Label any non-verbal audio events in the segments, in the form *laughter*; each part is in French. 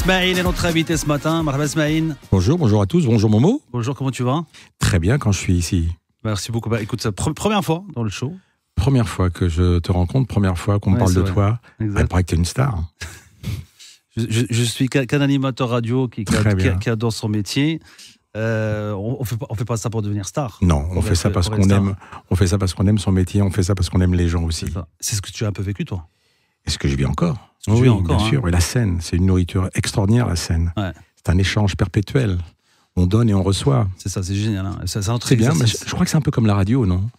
Smaïn est notre invité ce matin. Marhaba Bonjour, bonjour à tous. Bonjour Momo. Bonjour, comment tu vas Très bien quand je suis ici. Merci beaucoup. Bah, écoute, première fois dans le show. Première fois que je te rencontre, première fois qu'on me parle de toi. Exact. Elle paraît que es une star. *laughs* Je, suis qu'un animateur radio qui, qui, adore son métier. Euh, on ne on fait pas ça pour devenir star. Non, on fait ça parce qu'on aime. On fait ça parce qu'on aime son métier. On fait ça parce qu'on aime les gens aussi. C'est ce que tu as un peu vécu, toi ce que je vis encore. Oh oui, Bien hein. sûr. Et la scène, c'est une nourriture extraordinaire, la scène. C'est un échange perpétuel. On donne et on reçoit. C'est ça, c'est génial. Hein. c'est bien, je, crois que c'est un peu comme la radio, non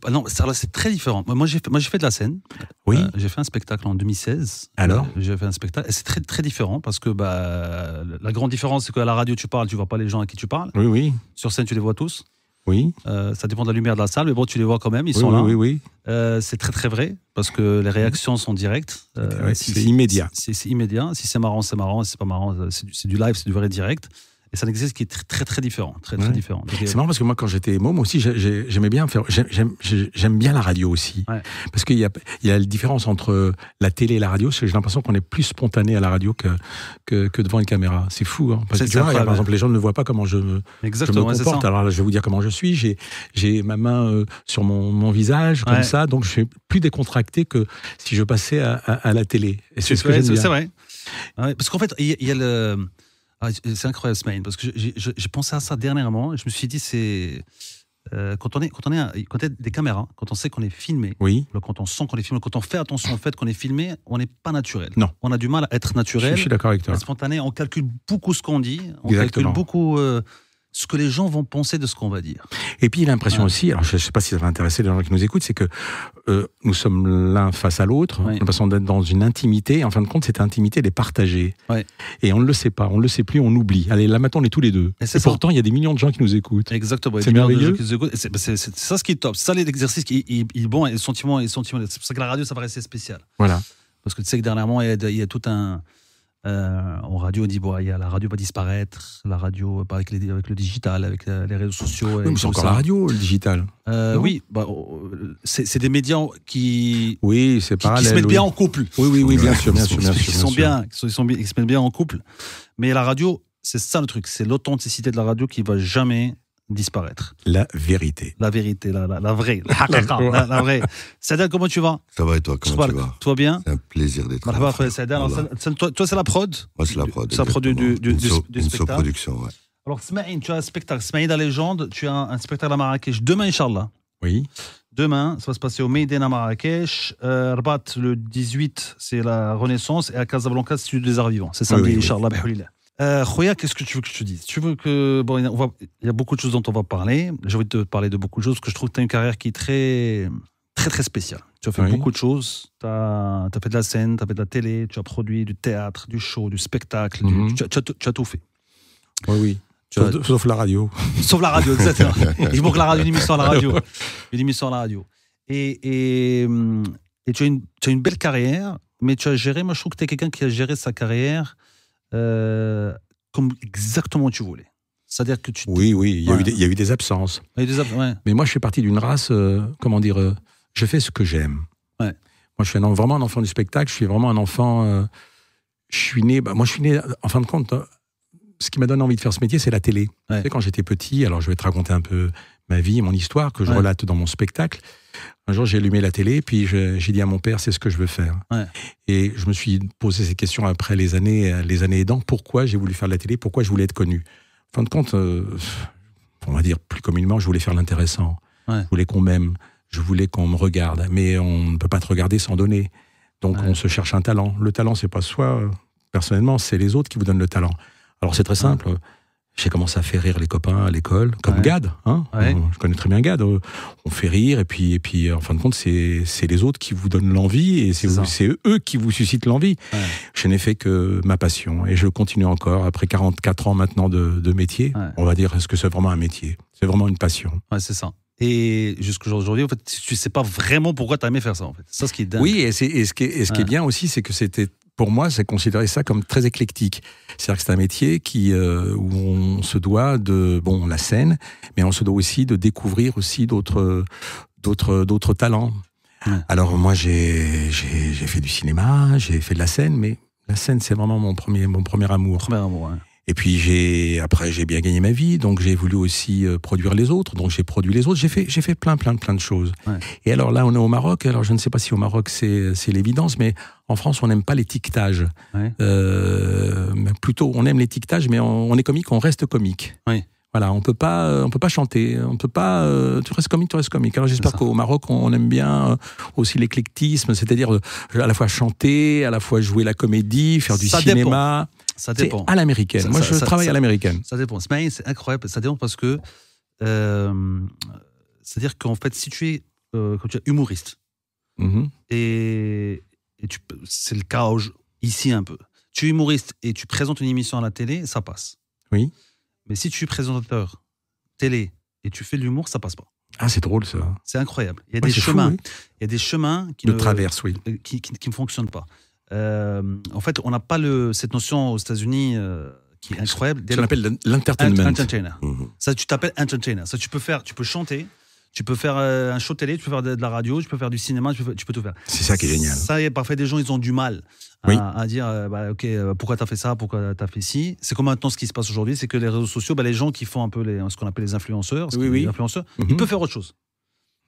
pas, non, c'est très différent. Moi j'ai moi fait de la scène. Oui. Euh, j'ai fait un spectacle en 2016. Alors. Euh, j'ai fait un spectacle et c'est très très différent parce que bah, la grande différence c'est qu'à la radio tu parles, tu vois pas les gens à qui tu parles. Oui oui. Sur scène tu les vois tous. Oui. Euh, ça dépend de la lumière de la salle, mais bon, tu les vois quand même, ils sont là. Oui, oui, euh, c'est très, très vrai, parce que les mhm. réactions sont directes. Euh, c'est immédiat. C'est immédiat. Si c'est marrant, c'est marrant. Si c'est pas marrant, c'est du, du live, c'est du vrai direct. Et c'est un exercice qui est très très, différent. Très, très différent. C'est marrant parce que moi, quand j'étais môme aussi, j'aimais bien faire. J'aime bien la radio aussi. Parce qu'il y a, il y a la différence entre la télé et la radio. J'ai l'impression qu'on est plus spontané à la radio que, que, devant une caméra. C'est fou. Hein. parce que par exemple, les gens ne voient pas comment je me, comporte. Alors là, je vais vous dire comment je suis. J'ai ma main euh, sur mon, visage, comme ça. Donc je suis plus décontracté que si je passais à, la télé. C'est ce que C'est vrai. parce qu'en fait, il y, a le. Ah, c'est incroyable, Smaïn, parce que j'ai pensé à ça dernièrement je me suis dit, c'est. Euh, quand on est, quand on est, quand on est des caméras, quand on sait qu'on est filmé, oui. quand on sent qu'on est filmé, quand on fait attention au fait qu'on est filmé, on n'est pas naturel. Non. On a du mal à être naturel. Je suis d'accord avec toi. Spontané, on calcule beaucoup ce qu'on dit, on calcule beaucoup euh, ce que les gens vont penser de ce qu'on va dire. Et puis l'impression aussi, alors je ne sais pas si ça va intéresser les gens qui nous écoutent, c'est que euh, nous sommes l'un face à l'autre, oui. nous passons d'être dans une intimité, et en fin de compte cette intimité elle est partagée. Et on ne le sait pas, on ne le sait plus, on oublie. Allez, là maintenant on est tous les deux. Et, pourtant il y a des millions de gens qui nous écoutent. Exactement, c'est merveilleux. C'est ça ce qui est top, c'est ça l'exercice qui bon, et sentiment, C'est pour ça que la radio ça rester spécial. Voilà. Parce que tu sais que dernièrement il il y a tout un... Euh, en radio, on dit la radio va disparaître, la radio euh, avec, avec le digital, avec les réseaux sociaux. mais c'est encore la radio, le digital. Euh, oui, bah, oh, c'est des médias qui, oui, c'est qui, qui se mettent bien en couple. Oui, oui, oui, bien sûr, bien sûr, Ils sont bien, sont ils se mettent bien en couple. Mais la radio, c'est ça le truc, c'est l'authenticité de la radio qui va jamais disparaître. La vérité. La vérité, la, la, vraie. La, la vraie. comment tu vas Ça va et toi Comment tu vas Toi bien C'est un plaisir d'être là. Voilà. Toi, toi c'est la prod Moi, c'est la prod. C'est la prod du, du, du, une spectacle. production, ouais. Alors, Smaïn, tu as un spectacle. Smaïn, la légende, tu as un, spectacle à Marrakech demain, Inch'Allah. Oui. Demain, ça va se passer au Meiden à Marrakech. arbat euh, Rabat, le 18, c'est la Renaissance. Et à Casablanca, c'est des Arts Vivants. C'est samedi, Inch'Allah, oui, Inch'Allah, euh, qu'est-ce que tu veux que je te dise Tu veux que bon, il y a beaucoup de choses dont on va parler. J'ai envie de te parler de beaucoup de choses parce que je trouve que tu as une carrière qui est très très très spéciale. Tu as fait beaucoup de choses. Tu as, fait de la scène, tu as fait de la télé, tu as produit du théâtre, du show, du spectacle. Mhm. tu, as, tout fait. Oui, oui. Sauf, la radio. *laughs* Sauf la radio, exactement. *laughs* Il manque la radio, une à la radio. Une émission à la radio. Et, hum, et, tu, as une, tu as une belle carrière, mais tu as géré, moi je trouve que tu es quelqu'un qui a géré sa carrière euh, comme exactement tu voulais. C'est-à-dire que tu. Oui, oui, il y, a eu des absences. Mais moi, je fais partie d'une race, euh, comment dire, euh, je fais ce que j'aime. Moi, je suis vraiment un enfant du spectacle, je suis vraiment un enfant. je suis né, bah, moi, je suis né, en fin de compte, hein, ce qui m'a donné envie de faire ce métier, c'est la télé. Tu sais, quand j'étais petit, alors je vais te raconter un peu ma vie, mon histoire, que je relate dans mon spectacle. Un jour, j'ai allumé la télé, puis j'ai dit à mon père, c'est ce que je veux faire. Et je me suis posé ces questions après les années, les années aidant. Pourquoi j'ai voulu faire la télé Pourquoi je voulais être connu En fin de compte, euh, on va dire plus communément, je voulais faire l'intéressant. Je voulais qu'on m'aime. Je voulais qu'on me regarde. Mais on ne peut pas te regarder sans donner. Donc, on se cherche un talent. Le talent, c'est pas soi, euh, personnellement, c'est les autres qui vous donnent le talent. Alors, c'est très simple. J'ai commencé à faire rire les copains à l'école, comme Gad. Hein ouais. je connais très bien Gad. Euh, on fait rire et puis, et puis euh, en fin de compte, c'est les autres qui vous donnent l'envie et c'est eux qui vous suscitent l'envie. Je n'ai fait que ma passion et je continue encore après 44 ans maintenant de, de métier. On va dire, est-ce que c'est vraiment un métier C'est vraiment une passion. Ouais, c'est ça. Et jusqu'aujourd'hui, en fait, tu sais pas vraiment pourquoi tu as aimé faire ça. En fait. Ça, ce qui est dingue. Oui, et, c'est ce est, et ce qui est bien aussi, c'est que c'était pour moi, c'est considérer ça comme très éclectique. C'est-à-dire que c'est un métier qui, euh, où on se doit de, bon, la scène, mais on se doit aussi de découvrir aussi d'autres, d'autres, d'autres talents. Alors moi, j'ai, j'ai, fait du cinéma, j'ai fait de la scène, mais la scène, c'est vraiment mon premier, mon premier amour. Et puis j'ai après j'ai bien gagné ma vie, donc j'ai voulu aussi euh, produire les autres, donc j'ai produit les autres. J'ai fait j'ai fait plein plein plein de choses. Et alors là on est au Maroc. Alors je ne sais pas si au Maroc c'est c'est l'évidence, mais en France on n'aime pas les tictages Euh, plutôt on aime les l'étiquetage, mais on, est comique, on reste comique. Voilà, on peut pas, euh, on peut pas chanter, on peut pas. Euh, tu restes comique, tu restes comique. Alors j'espère qu'au Maroc, on aime bien aussi l'éclectisme, c'est-à-dire à la fois chanter, à la fois jouer la comédie, faire du cinéma. Ça dépend. À l'américaine. Moi, je travaille à l'américaine. Ça dépend. c'est incroyable. Ça dépend parce que. Euh, c'est-à-dire qu'en fait, si tu es, euh, tu humoriste, mm-hmm. et, c'est le cas ici un peu. Tu es humoriste et tu présentes une émission à la télé, ça passe. Oui. Mais si tu es présentateur télé et tu fais de l'humour, ça passe pas. Ah, c'est drôle ça. C'est incroyable. Il y a des chemins. Il y a des chemins qui ne, oui. Euh, qui, qui, ne fonctionnent pas. Euh, en fait, on n'a pas le, cette notion aux États-Unis euh, qui est incroyable. Ça s'appelle l'entertainment. Mhm. Ça, tu t'appelles entertainer. Ça, tu peux faire, tu peux chanter, tu peux faire euh, un show télé, tu peux faire de, la radio, tu peux faire du cinéma, tu peux, tout faire. C'est ça qui est génial. Ça, y parfait. Des gens, ils ont du mal à, dire, bah, ok, pourquoi t'as fait ça, pourquoi t'as fait ci. C'est comme maintenant ce qui se passe aujourd'hui, c'est que les réseaux sociaux, bah, les gens qui font un peu les, ce qu'on appelle les influenceurs, influenceurs, mhm. ils peuvent faire autre chose.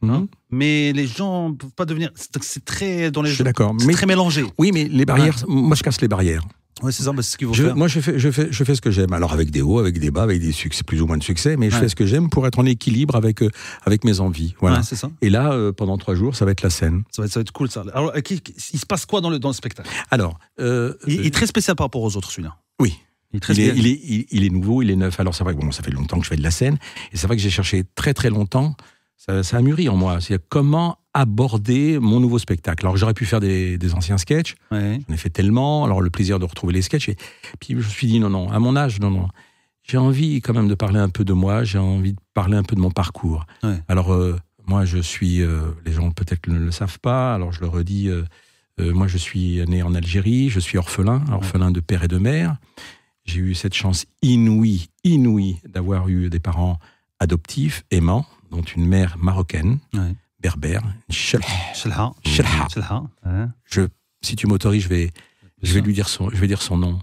Hein mhm. mais les gens ne peuvent pas devenir. C'est très dans les. Je d'accord. très mélangé. Oui, mais les barrières. Moi, je casse les barrières. Oui, c'est ça, c'est ce qu'il faut je, faire. Moi, je fais, ce que j'aime. Alors, avec des hauts, avec des bas, avec des succès, plus ou moins de succès, mais je fais ce que j'aime pour être en équilibre avec, euh, avec mes envies. Voilà. ça. Et là, euh, pendant trois jours, ça va être la scène. Ça va être, ça va être cool, ça. Alors, euh, il se passe quoi dans le, dans le spectacle Alors. il, est très spécial par rapport aux autres, celui-là. Oui. Il est, il, il, est, nouveau, il est neuf. Alors c'est vrai que bon, ça fait longtemps que je fais de la scène, et c'est vrai que j'ai cherché très très longtemps ça, a mûri en moi. comment aborder mon nouveau spectacle. Alors j'aurais pu faire des, anciens sketchs, j'en ai fait tellement, alors le plaisir de retrouver les sketchs. Et puis je me suis dit non, non, à mon âge, non, non. J'ai envie quand même de parler un peu de moi, j'ai envie de parler un peu de mon parcours. Alors euh, moi je suis, euh, les gens peut-être ne le savent pas, alors je le redis, euh, moi je suis né en Algérie, je suis orphelin, orphelin de père et de mère. J'ai eu cette chance inouïe, inouïe d'avoir eu des parents adoptifs, aimants, dont une mère marocaine, berbère, Shelha. Je, si tu m'autorises, je vais, je vais lui dire son, je vais dire son nom,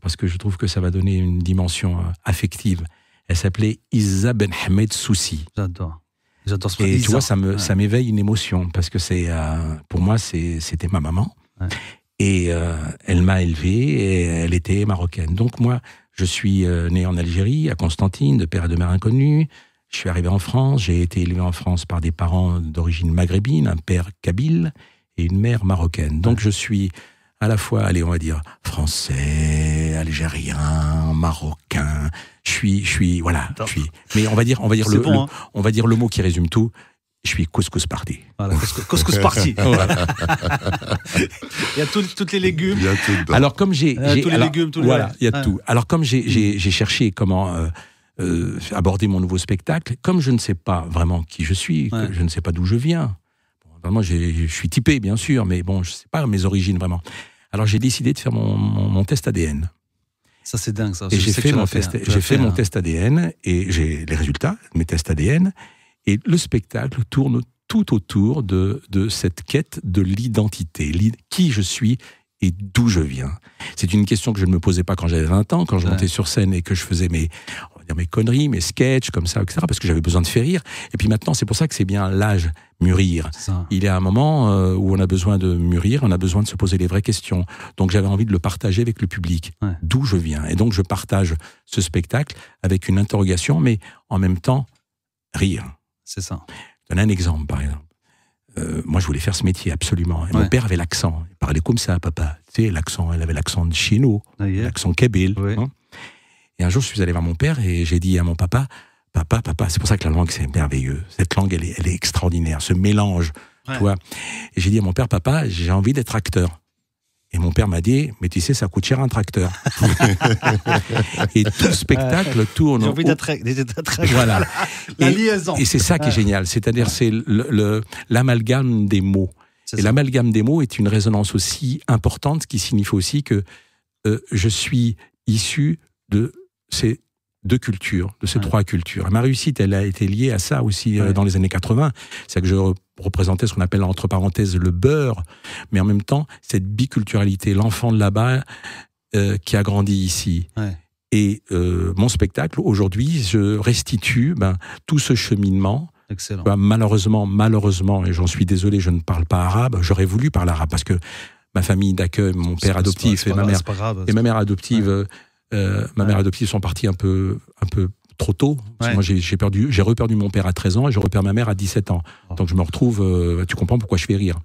parce que je trouve que ça va donner une dimension euh, affective. Elle s'appelait Isa Benhamed souci Soussi. J'adore. J'adore Et tu vois, ça me, ça m'éveille une émotion parce que c'est, euh, pour moi, c'était ma maman. Et euh, elle m'a élevé et elle était marocaine. Donc moi, je suis né en Algérie, à Constantine, de père et de mère inconnus. Je suis arrivé en France, j'ai été élevé en France par des parents d'origine maghrébine, un père kabyle et une mère marocaine. Donc je suis à la fois, allez, on va dire, français, algérien, marocain. Je suis, je suis, voilà, je suis. Mais on va dire, on va dire le, hein. on va dire le mot qui résume tout. Je suis couscous party. Voilà, couscous party. *laughs* *laughs* il y a toutes les légumes. Il y a tout alors comme j'ai, euh, tous les légumes, voilà, il y a tout. Alors comme j'ai cherché comment euh, euh, aborder mon nouveau spectacle, comme je ne sais pas vraiment qui je suis, je ne sais pas d'où je viens. je suis typé, bien sûr, mais bon, je ne sais pas mes origines vraiment. Alors, j'ai décidé de faire mon, test ADN. Ça, c'est dingue, ça. Et j'ai hein. fait, mon, hein. test, fait mon test ADN et j'ai les résultats de mes tests ADN. Et le spectacle tourne tout autour de, cette quête de l'identité, qui je suis et d'où je viens. C'est une question que je ne me posais pas quand j'avais 20 ans, quand je montais sur scène et que je faisais mes, mes conneries, mes sketchs, comme ça, etc. Parce que j'avais besoin de faire rire. Et puis maintenant, c'est pour ça que c'est bien l'âge mûrir. Il y a un moment euh, où on a besoin de mûrir, on a besoin de se poser les vraies questions. Donc j'avais envie de le partager avec le public, d'où je viens. Et donc je partage ce spectacle avec une interrogation, mais en même temps, rire. C'est ça. Je donne un exemple, par exemple. Euh, moi, je voulais faire ce métier, absolument. Et Mon père avait l'accent. Il parlait comme ça, papa. Tu sais, l'accent, il avait l'accent de chino, l'accent kabyle. Ouais. Hein. Et un jour, je suis allé voir mon père et j'ai dit à mon papa, papa, papa, c'est pour ça que la langue, c'est merveilleux. Cette langue, elle est, extraordinaire, ce mélange, tu vois. Et j'ai dit à mon père, papa, j'ai envie d'être acteur. Et mon père m'a dit, mais tu sais, ça coûte cher un tracteur. *laughs* et tout spectacle tourne. J'ai envie d'être Voilà. La liaison. Et c'est ça qui est génial. C'est-à-dire, c'est l'amalgame le, l'amalgame des mots. Et l'amalgame des mots est une résonance aussi importante, ce qui signifie aussi que euh, je suis issu de ces deux cultures, de ces trois cultures. ma réussite, elle a été liée à ça aussi euh, dans les années 80. C'est que je représentais ce qu'on appelle entre parenthèses le beurre, mais en même temps cette biculturalité, l'enfant de là-bas euh, qui a grandi ici. Et euh, mon spectacle aujourd'hui, je restitue ben, tout ce cheminement ben, malheureusement, malheureusement, et j'en suis désolé, je ne parle pas arabe. J'aurais voulu parler arabe parce que ma famille d'accueil, mon père adoptif et, ma mère, adoptive euh, ma mère adoptive sont partis un peu, un peu trop tôt. Moi, j'ai perdu, j'ai reperdu mon père à 13 ans et je repère ma mère à 17 ans. Oh. Donc, je me retrouve. Euh, tu comprends pourquoi je fais rire.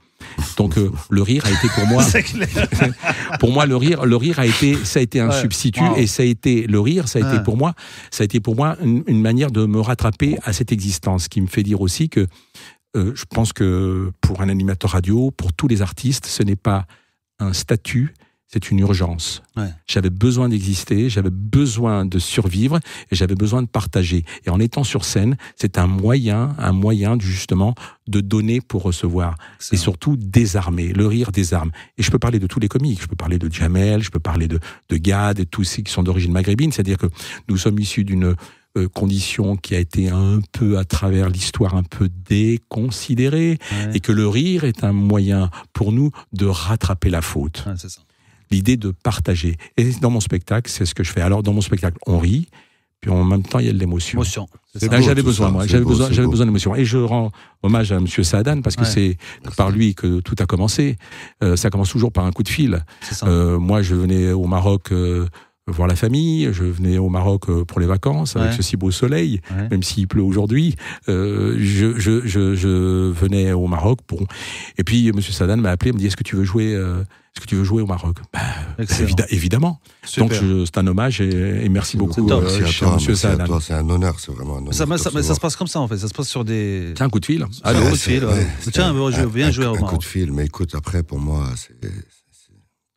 Donc, euh, le rire a été pour moi. *laughs* *laughs* pour moi, le rire, le rire a été, ça a été un substitut et ça a été le rire, ça a été pour moi, ça a été pour moi une, manière de me rattraper à cette existence, qui me fait dire aussi que je pense que pour un animateur radio, pour tous les artistes, ce n'est pas un statut, c'est une urgence. J'avais besoin d'exister, j'avais besoin de survivre et j'avais besoin de partager. Et en étant sur scène, c'est un moyen, un moyen justement de donner pour recevoir et surtout désarmer. Le rire désarme. Et je peux parler de tous les comiques. Je peux parler de Jamel, je peux parler de, Gad et tous ceux qui sont d'origine maghrébine. C'est-à-dire que nous sommes issus d'une euh, condition qui a été un peu à travers l'histoire un peu déconsidérée et que le rire est un moyen pour nous de rattraper la faute. c'est ça l'idée de partager. Et dans mon spectacle, c'est ce que je fais. Alors, dans mon spectacle, on rit, puis en même temps, il y a de l'émotion. J'avais besoin, moi. J'avais besoin, j'avais besoin d'émotion. Et je rends hommage à M. Saadan parce que c'est par lui que tout a commencé. Euh, ça commence toujours par un coup de fil. Euh, moi, je venais au Maroc. Euh, voir la famille. Je venais au Maroc euh, pour les vacances avec ce si beau soleil, même s'il pleut aujourd'hui. Euh, je, venais au Maroc pour. Et puis euh, M. Sadan m'a appelé, il me dit Est-ce que tu veux jouer Est-ce que tu veux jouer au Maroc ben, Évidemment. Donc c'est un hommage et, merci beaucoup, Sadan. C'est un honneur, c'est vraiment un honneur. Ça, se passe comme ça en fait. Ça se passe sur des. Tiens, un coup de fil. Allô, un coup de fil. Tiens, un, viens jouer au Maroc. Un coup de fil, mais écoute, après pour moi,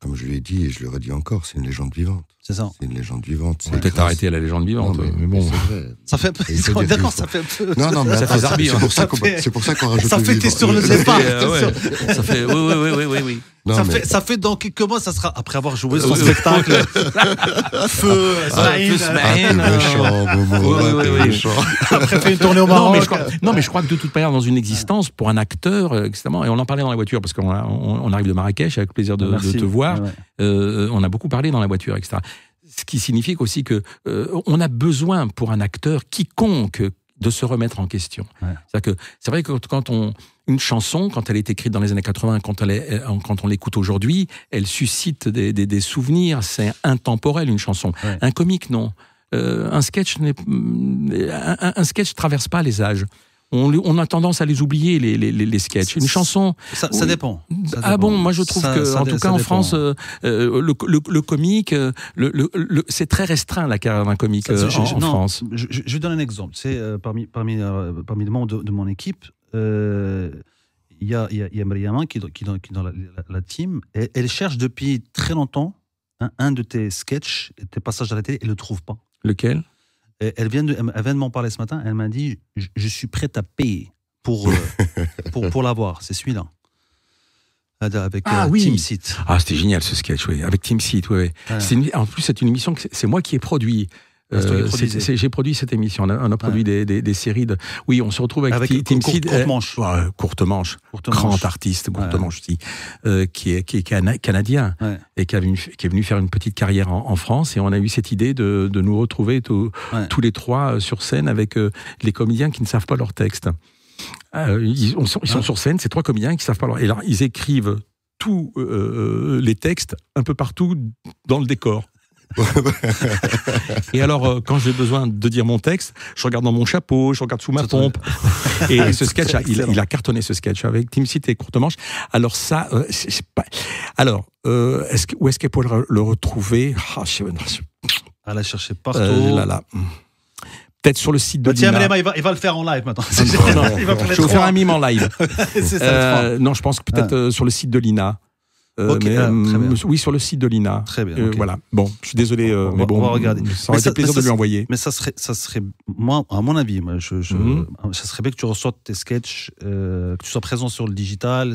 comme je l'ai dit et je le redis encore, c'est une légende vivante. C'est ça. C'est une légende vivante. On peut-être arrêter à la légende vivante. mais, mais, bon. Vrai. Ça fait un *laughs* D'accord, ça fait un peu. Non, non, mais *laughs* ça attends, fait hein. C'est pour, ça qu'on fait... qu rajoute. Ça fait des t'es sur le départ. Euh, ça fait. Oui, oui, oui, oui, oui. ça, fait, ça fait dans quelques ça sera après avoir joué son spectacle. *laughs* Feu, ah, ah, ah, chaud. Après, fait une tournée au Maroc. Non mais, je crois, non, mais je crois que de toute manière, dans une existence, pour un acteur, euh, et on en parlait dans la voiture, parce qu'on on, on arrive de Marrakech, avec plaisir de, de te voir, euh, euh, on a beaucoup parlé dans la voiture, etc ce qui signifie aussi que euh, on a besoin pour un acteur quiconque de se remettre en question. C'est vrai que quand on une chanson, quand elle est écrite dans les années 80, quand, elle euh, quand on l'écoute aujourd'hui, elle suscite des, souvenirs. C'est intemporel une chanson. Un comique non. Euh, un sketch ne mm, un sketch traverse pas les âges on, a tendance à les oublier, les, les, les sketchs. Une chanson. Ça, dépend. Ah bon, moi je trouve que, en tout cas en France, euh, euh, le, le, comique, euh, le, c'est très restreint la carrière d'un comique en, France. Je, donne un exemple. C'est parmi, parmi, parmi les membres de, mon équipe, il y a, Mariamin a qui, qui, dans, qui dans la, team. Et, elle cherche depuis très longtemps hein, un de tes sketchs, tes passages arrêtés et ne le trouve pas. Lequel euh, elle vient de, m'en parler ce matin. Elle m'a dit je, suis prêt à payer pour, euh, *laughs* pour, l'avoir. C'est celui-là. Avec ah, euh, Team Seat. Ah, c'était génial ce sketch, Avec Team Seat, en plus, c'est une émission que c'est moi qui ai produit. Euh, j'ai produit cette émission. On a, produit des, séries de. Oui, on se retrouve avec, Tim euh, Courte manche. grand artiste, courte manche, euh, qui, est, canadien et qui, est venu faire une petite carrière en, France. Et on a eu cette idée de, nous retrouver tous les trois sur scène avec les comédiens qui ne savent pas leurs textes ils, sont sur scène, ces trois comédiens qui ne savent pas leur. Et alors, ils écrivent tous les textes un peu partout dans le décor. *laughs* et alors, euh, quand j'ai besoin de dire mon texte, je regarde dans mon chapeau, je regarde sous ma pompe. et *laughs* ce sketch, là il, a cartonné ce sketch avec Tim City et Courte Manche. Alors ça, je euh, sais pas... Alors, euh, où est-ce qu'elle pourrait le, retrouver ah, je sais, À la chercher partout. là, là. Peut-être sur le site de Lina. Mais il, va, il va le faire en live maintenant. *laughs* il va je vais faire un mime en live. non, je pense que peut-être ah. sur le site de Lina. Euh, ah, euh, oui, sur le site de l'INA. Très bien. Euh, voilà. Bon, je suis désolé, mais bon, on va regarder. Ça aurait été plaisir de lui envoyer. Mais ça serait, ça serait, moi, à mon avis, je, je, mhm. ça serait bien que tu reçoives tes sketches que tu sois présent sur le digital.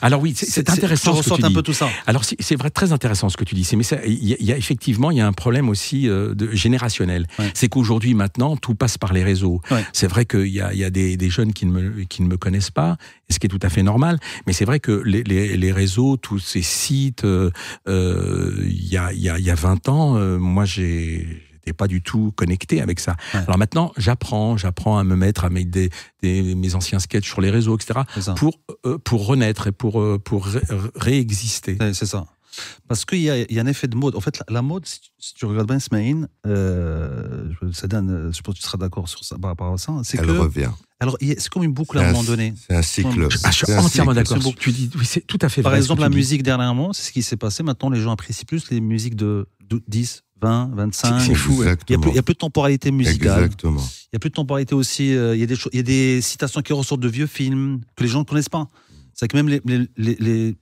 Alors oui, c'est intéressant. Tu un peu tout ça. Alors c'est vrai, très intéressant ce que tu dis. Mais il y, a effectivement, il y a un problème aussi de, générationnel. C'est qu'aujourd'hui, maintenant, tout passe par les réseaux. C'est vrai qu'il y a, des, jeunes qui qui ne me connaissent pas ce qui est tout à fait normal. Mais c'est vrai que les, réseaux, tous ces sites, euh, euh, il y a, y, a, 20 ans, euh, moi j'ai pas du tout connecté avec ça. Alors maintenant, j'apprends, j'apprends à me mettre à mettre mes anciens sketchs sur les réseaux, etc., pour, pour renaître et pour, pour réexister. C'est ça. Parce qu'il y, a un effet de mode. En fait, la, mode, si tu, regardes bien Smaïn, euh, je, je pense que tu seras d'accord sur ça, par rapport à ça. Elle que, revient. Alors, c'est comme une boucle à un, moment donné. C'est un cycle. je ah, suis entièrement d'accord. Tu dis, c'est tout à fait Par exemple, la musique dernièrement, c'est ce qui s'est passé. Maintenant, les gens apprécient plus les musiques de 10, 20, 25. C'est fou. Il n'y a, plus de temporalité musicale. Exactement. Il y a plus de temporalité aussi. Euh, il, y a des il y a des citations qui ressortent de vieux films que les gens ne connaissent pas. C'est que même les,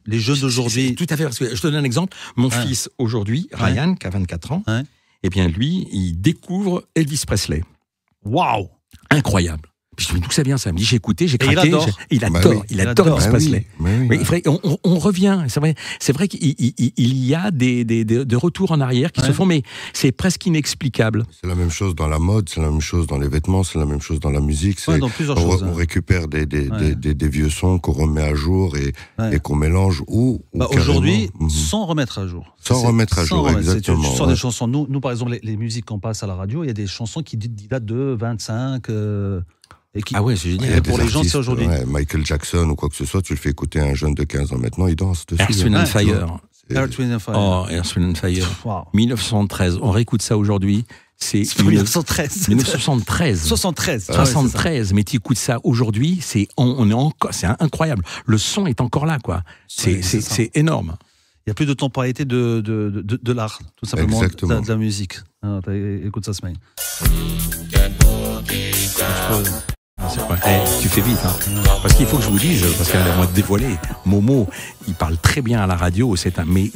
les, jeunes d'aujourd'hui. Tout à fait. je te donne un exemple. Mon fils, aujourd'hui, Ryan, qui a 24 ans, et eh bien, lui, il découvre Elvis Presley. Waouh Incroyable. Puis je me dis d'où ça vient ça. Il me dit j'ai écouté, j'ai craqué. Bah il adore. Bah bah il adore. Il adore. Il adore. oui. on, revient. C'est vrai. C'est vrai qu'il y a des, des, des, retours en arrière qui se font, mais c'est presque inexplicable. C'est la même chose dans la mode, c'est la même chose dans les vêtements, c'est la même chose dans la musique. Ouais, dans plusieurs on, choses, on hein. récupère des, des, vieux sons qu'on remet à jour et, et qu'on mélange ou. ou Aujourd'hui, mhm. sans remettre à jour. Sans remettre à jour, exactement. des chansons. Nous, nous, par exemple, les, musiques qu'on passe à la radio, il y a des chansons qui datent de 25 ah ouais, c'est génial. pour les gens, c'est aujourd'hui. Michael Jackson ou quoi que ce soit, tu le fais écouter à un jeune de 15 ans maintenant, il danse dessus. Earth, Wind and Fire. Oh, and Fire. 1913. On réécoute ça aujourd'hui. C'est 1913. 1973. 73. 73. mais tu écoutes ça aujourd'hui, c'est on, est encore, c'est incroyable. Le son est encore là, quoi. C'est énorme. Il n'y a plus de temporalité de, de, de, de, l'art, tout simplement, de la, de, la musique. Ah, écoute ça, semaine. Eh, tu fais vite. Hein. Parce qu'il faut que je vous dise, parce qu'elle va dévoiler, Momo, il parle très bien à la radio, c'est un, mais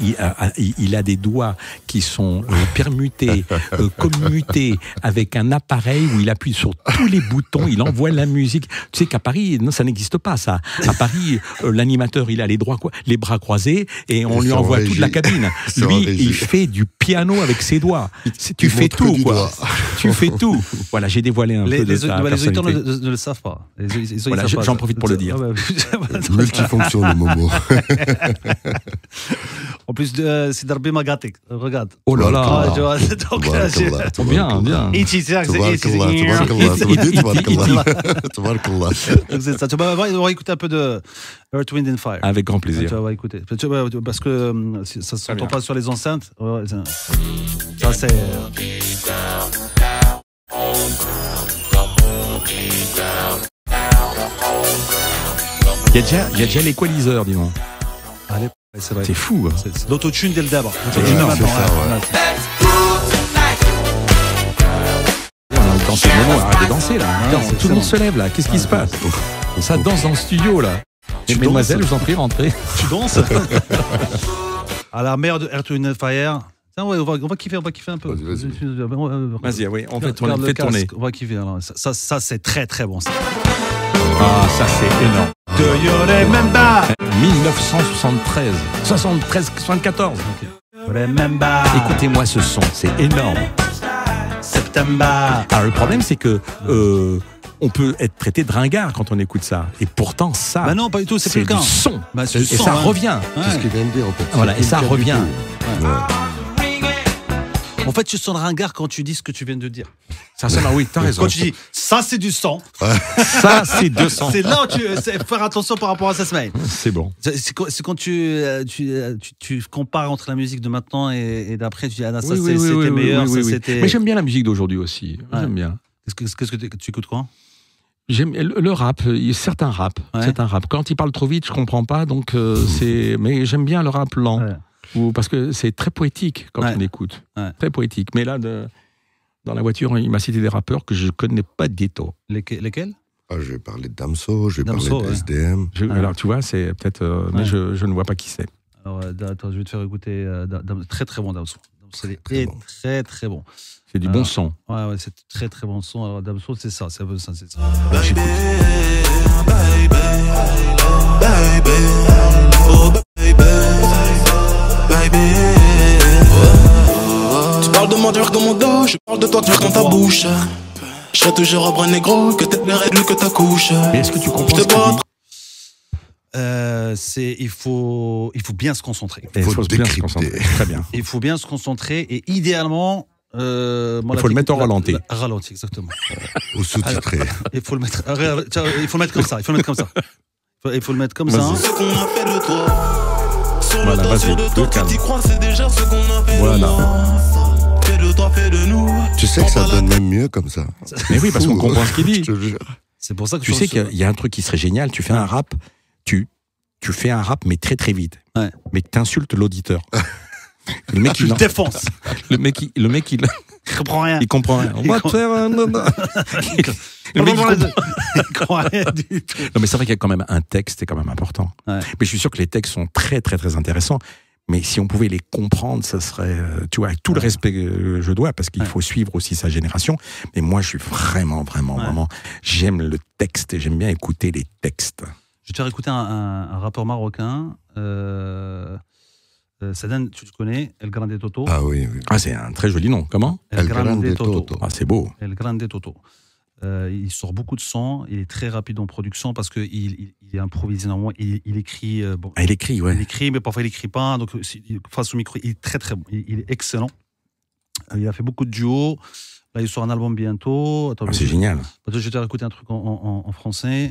il a, des doigts qui sont euh, permutés, euh, *laughs* commutés avec un appareil où il appuie sur tous les boutons, il envoie la musique. Tu sais qu'à Paris, non, ça n'existe pas ça. À Paris, euh, l'animateur, il a les, droits, les bras croisés et on lui envoie toute la cabine. *laughs* Lui, il fait du piano avec ses doigts. Tu fais tout, quoi. tu fais tout. Voilà, j'ai dévoilé un peu de les, auditeurs ne, le savent savent pas. Voilà, J'en profite pour le dire. Ah bah, *laughs* Multifonction le Momo. *laughs* en plus, euh, c'est Darby Magatek. Euh, regarde. Oh là ah, là. Donc, bien, bien. *laughs* C'est ça. Tu vas écouter un peu de Earth, Wind and Fire. Avec grand plaisir. Tu vas écouter. Parce que euh, ça ne s'entend pas sur les enceintes. Ça, c'est. Il y a déjà, y a déjà l'équaliseur, dis donc. Allez, c'est fou. Hein. L'autotune dès le d'abord. Hein. C'est Dans hein. arrête de danser là. tout le monde se lève là. Qu'est-ce qui se passe Ça danse dans le studio là. Et Mesdemoiselles, je vous en prie, rentrez. Tu danses *laughs* À la mère de Earth Fire. ouais, on, va, kiffer, on va kiffer un peu. Vas-y, vas-y. Vas oui, on fait tourner. On va kiffer. Alors. Ça, ça, ça c'est très, très bon. Ça. Ah, ça c'est énorme. 1973, 73, 74. Écoutez-moi ce son, c'est énorme. September. Alors ah, le problème c'est que euh, on peut être traité de ringard quand on écoute ça. Et pourtant ça. Bah non, pas du tout, c'est, c'est quelqu'un. Du son. et ça revient. C'est ce dire Voilà, et ça revient. Ouais. En fait, tu le ringard quand tu dis ce que tu viens de dire. Sincèrement, ah oui, t'as raison. Quand tu dis ça, c'est du sang. ça, c'est du sang. C'est là où tu faire attention par rapport à sa semaine. C'est bon. C'est quand euh, euh, tu, compares entre la musique de maintenant et, d'après, tu dis ah, ça c'était meilleur. Ça, Mais j'aime bien la musique d'aujourd'hui aussi. J'aime bien. Qu'est-ce que, tu écoutes quoi J'aime le rap, certains rap, certains rap. Quand ils parlent trop vite, je comprends pas, donc euh, *laughs* c'est. Mais j'aime bien le rap lent. Ou parce que c'est très poétique quand on écoute. Très poétique. Mais là, de, dans la voiture, il m'a cité des rappeurs que je connais pas du tout. lesquels ah, je vais parler de Damso, je vais parler de SDM. Alors, tu vois, c'est peut-être. Euh, mais je, ne vois pas qui c'est. Alors, euh, attends, je vais te faire écouter. Euh, très, très bon Damso. C'est très, très, bon. C'est du bon son. Ouais, ouais, c'est très, très bon son. Alors, Damso, c'est ça, c'est un peu ça, c'est ça. moi tu mon dos, je parle de toi tu dans ta bouche. Je serai toujours à bras négro, que t'es plus que ta couche. Mais est-ce que tu comprends ce euh, c'est il faut il faut bien se concentrer. Il faut, bien se concentrer. Très bien. Il faut bien se concentrer et idéalement euh, ah, il faut le mettre en euh, ralenti. ralenti exactement. Au sous-titré. Il faut le mettre il faut le mettre comme ça, il faut le mettre comme ça. Il faut, le mettre comme ça. Hein. Voilà, a fait Voilà nous. Tu sais que ça donne même mieux comme ça. Mais oui, parce qu'on comprend ce qu'il hein, dit. C'est pour ça que tu sais qu'il y a un truc qui serait génial. Tu fais un rap, tu tu fais un rap mais très très vite, mais tu t'insultes l'auditeur. *laughs* Le mec, il défonce. *laughs* Le mec, il, le mec, il comprend rien. Il comprend rien. rien Non, mais c'est vrai qu'il y a quand même un texte, c'est quand même important. Mais je suis sûr que les textes sont très, très, très intéressants mais si on pouvait les comprendre, ça serait, euh, tu vois, avec tout le respect que je dois, parce qu'il faut suivre aussi sa génération. Mais moi, je suis vraiment, vraiment, vraiment, j'aime le texte et j'aime bien écouter les textes. Je tiens te écouter un, rappeur marocain. Euh, euh, Sadan, tu le connais, El Grande Toto. Ah oui, oui. Ah, c'est un très joli nom. Comment El, Grande, Toto. Ah, c'est beau. El Grande Toto. Euh, il sort beaucoup de sang, il est très rapide en production parce qu'il il, il, improvise énormément, il, il écrit. Euh, bon, ah, il écrit, ouais. Il écrit, mais parfois il écrit pas. Donc, euh, face au micro, il est très très bon, il, est excellent. il a fait beaucoup de duos. Là, il sort un album bientôt. Ah, c'est génial. Je vais te écouter un truc en, français.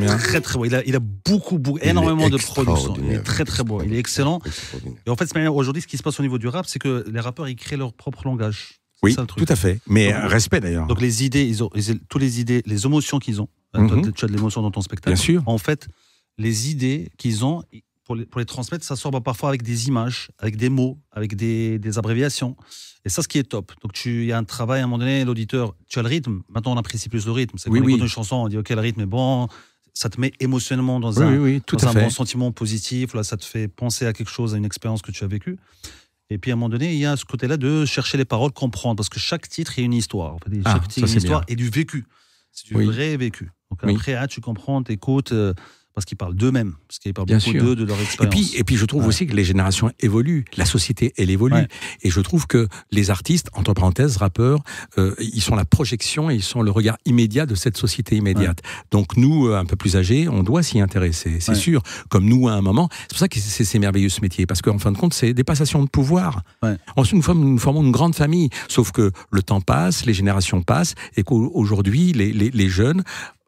Très, très beau. Il a, beaucoup, beaucoup énormément de production. Il est très très beau. Il est excellent. Et en fait, aujourd'hui, ce qui se passe au niveau du rap, c'est que les rappeurs, ils créent leur propre langage. Oui, tout à fait. Mais respect d'ailleurs. Donc les idées, ils ont, tous les idées, les émotions qu'ils ont. Euh, mhm. tu as de l'émotion dans ton spectacle. Bien sûr. En fait, les idées qu'ils ont, pour les, transmettre, ça sort bah, parfois avec des images, avec des mots, avec des, abréviations. Et ça, ce qui est top. Donc, il y a un travail à un moment donné, l'auditeur, tu as le rythme. Maintenant, on apprécie plus le rythme. C'est oui, on une chanson, on dit, OK, le rythme est bon, ça te met émotionnellement dans un, un bon sentiment positif. Là, ça te fait penser à quelque chose, à une expérience que tu as vécue. Et puis à un moment donné, il y a ce côté-là de chercher les paroles, comprendre, parce que chaque titre est une histoire. Ah, chaque titre est une histoire et du vécu. C'est du vrai vécu. Donc après, ah, tu comprends, tu écoutes euh, parce qu'ils parlent d'eux-mêmes, parce qu'ils parlent Bien beaucoup d'eux, de leur expérience. Et puis, et puis je trouve aussi que les générations évoluent, la société, elle évolue. Et je trouve que les artistes, entre parenthèses, rappeurs, euh, ils sont la projection et ils sont le regard immédiat de cette société immédiate. Donc nous, euh, un peu plus âgés, on doit s'y intéresser, c'est sûr. Comme nous, à un moment. C'est pour ça que c'est merveilleux ce métier, parce qu'en fin de compte, c'est des passations de pouvoir. Ensuite, nous formons, une grande famille. Sauf que le temps passe, les générations passent, et qu'aujourd'hui, les, les jeunes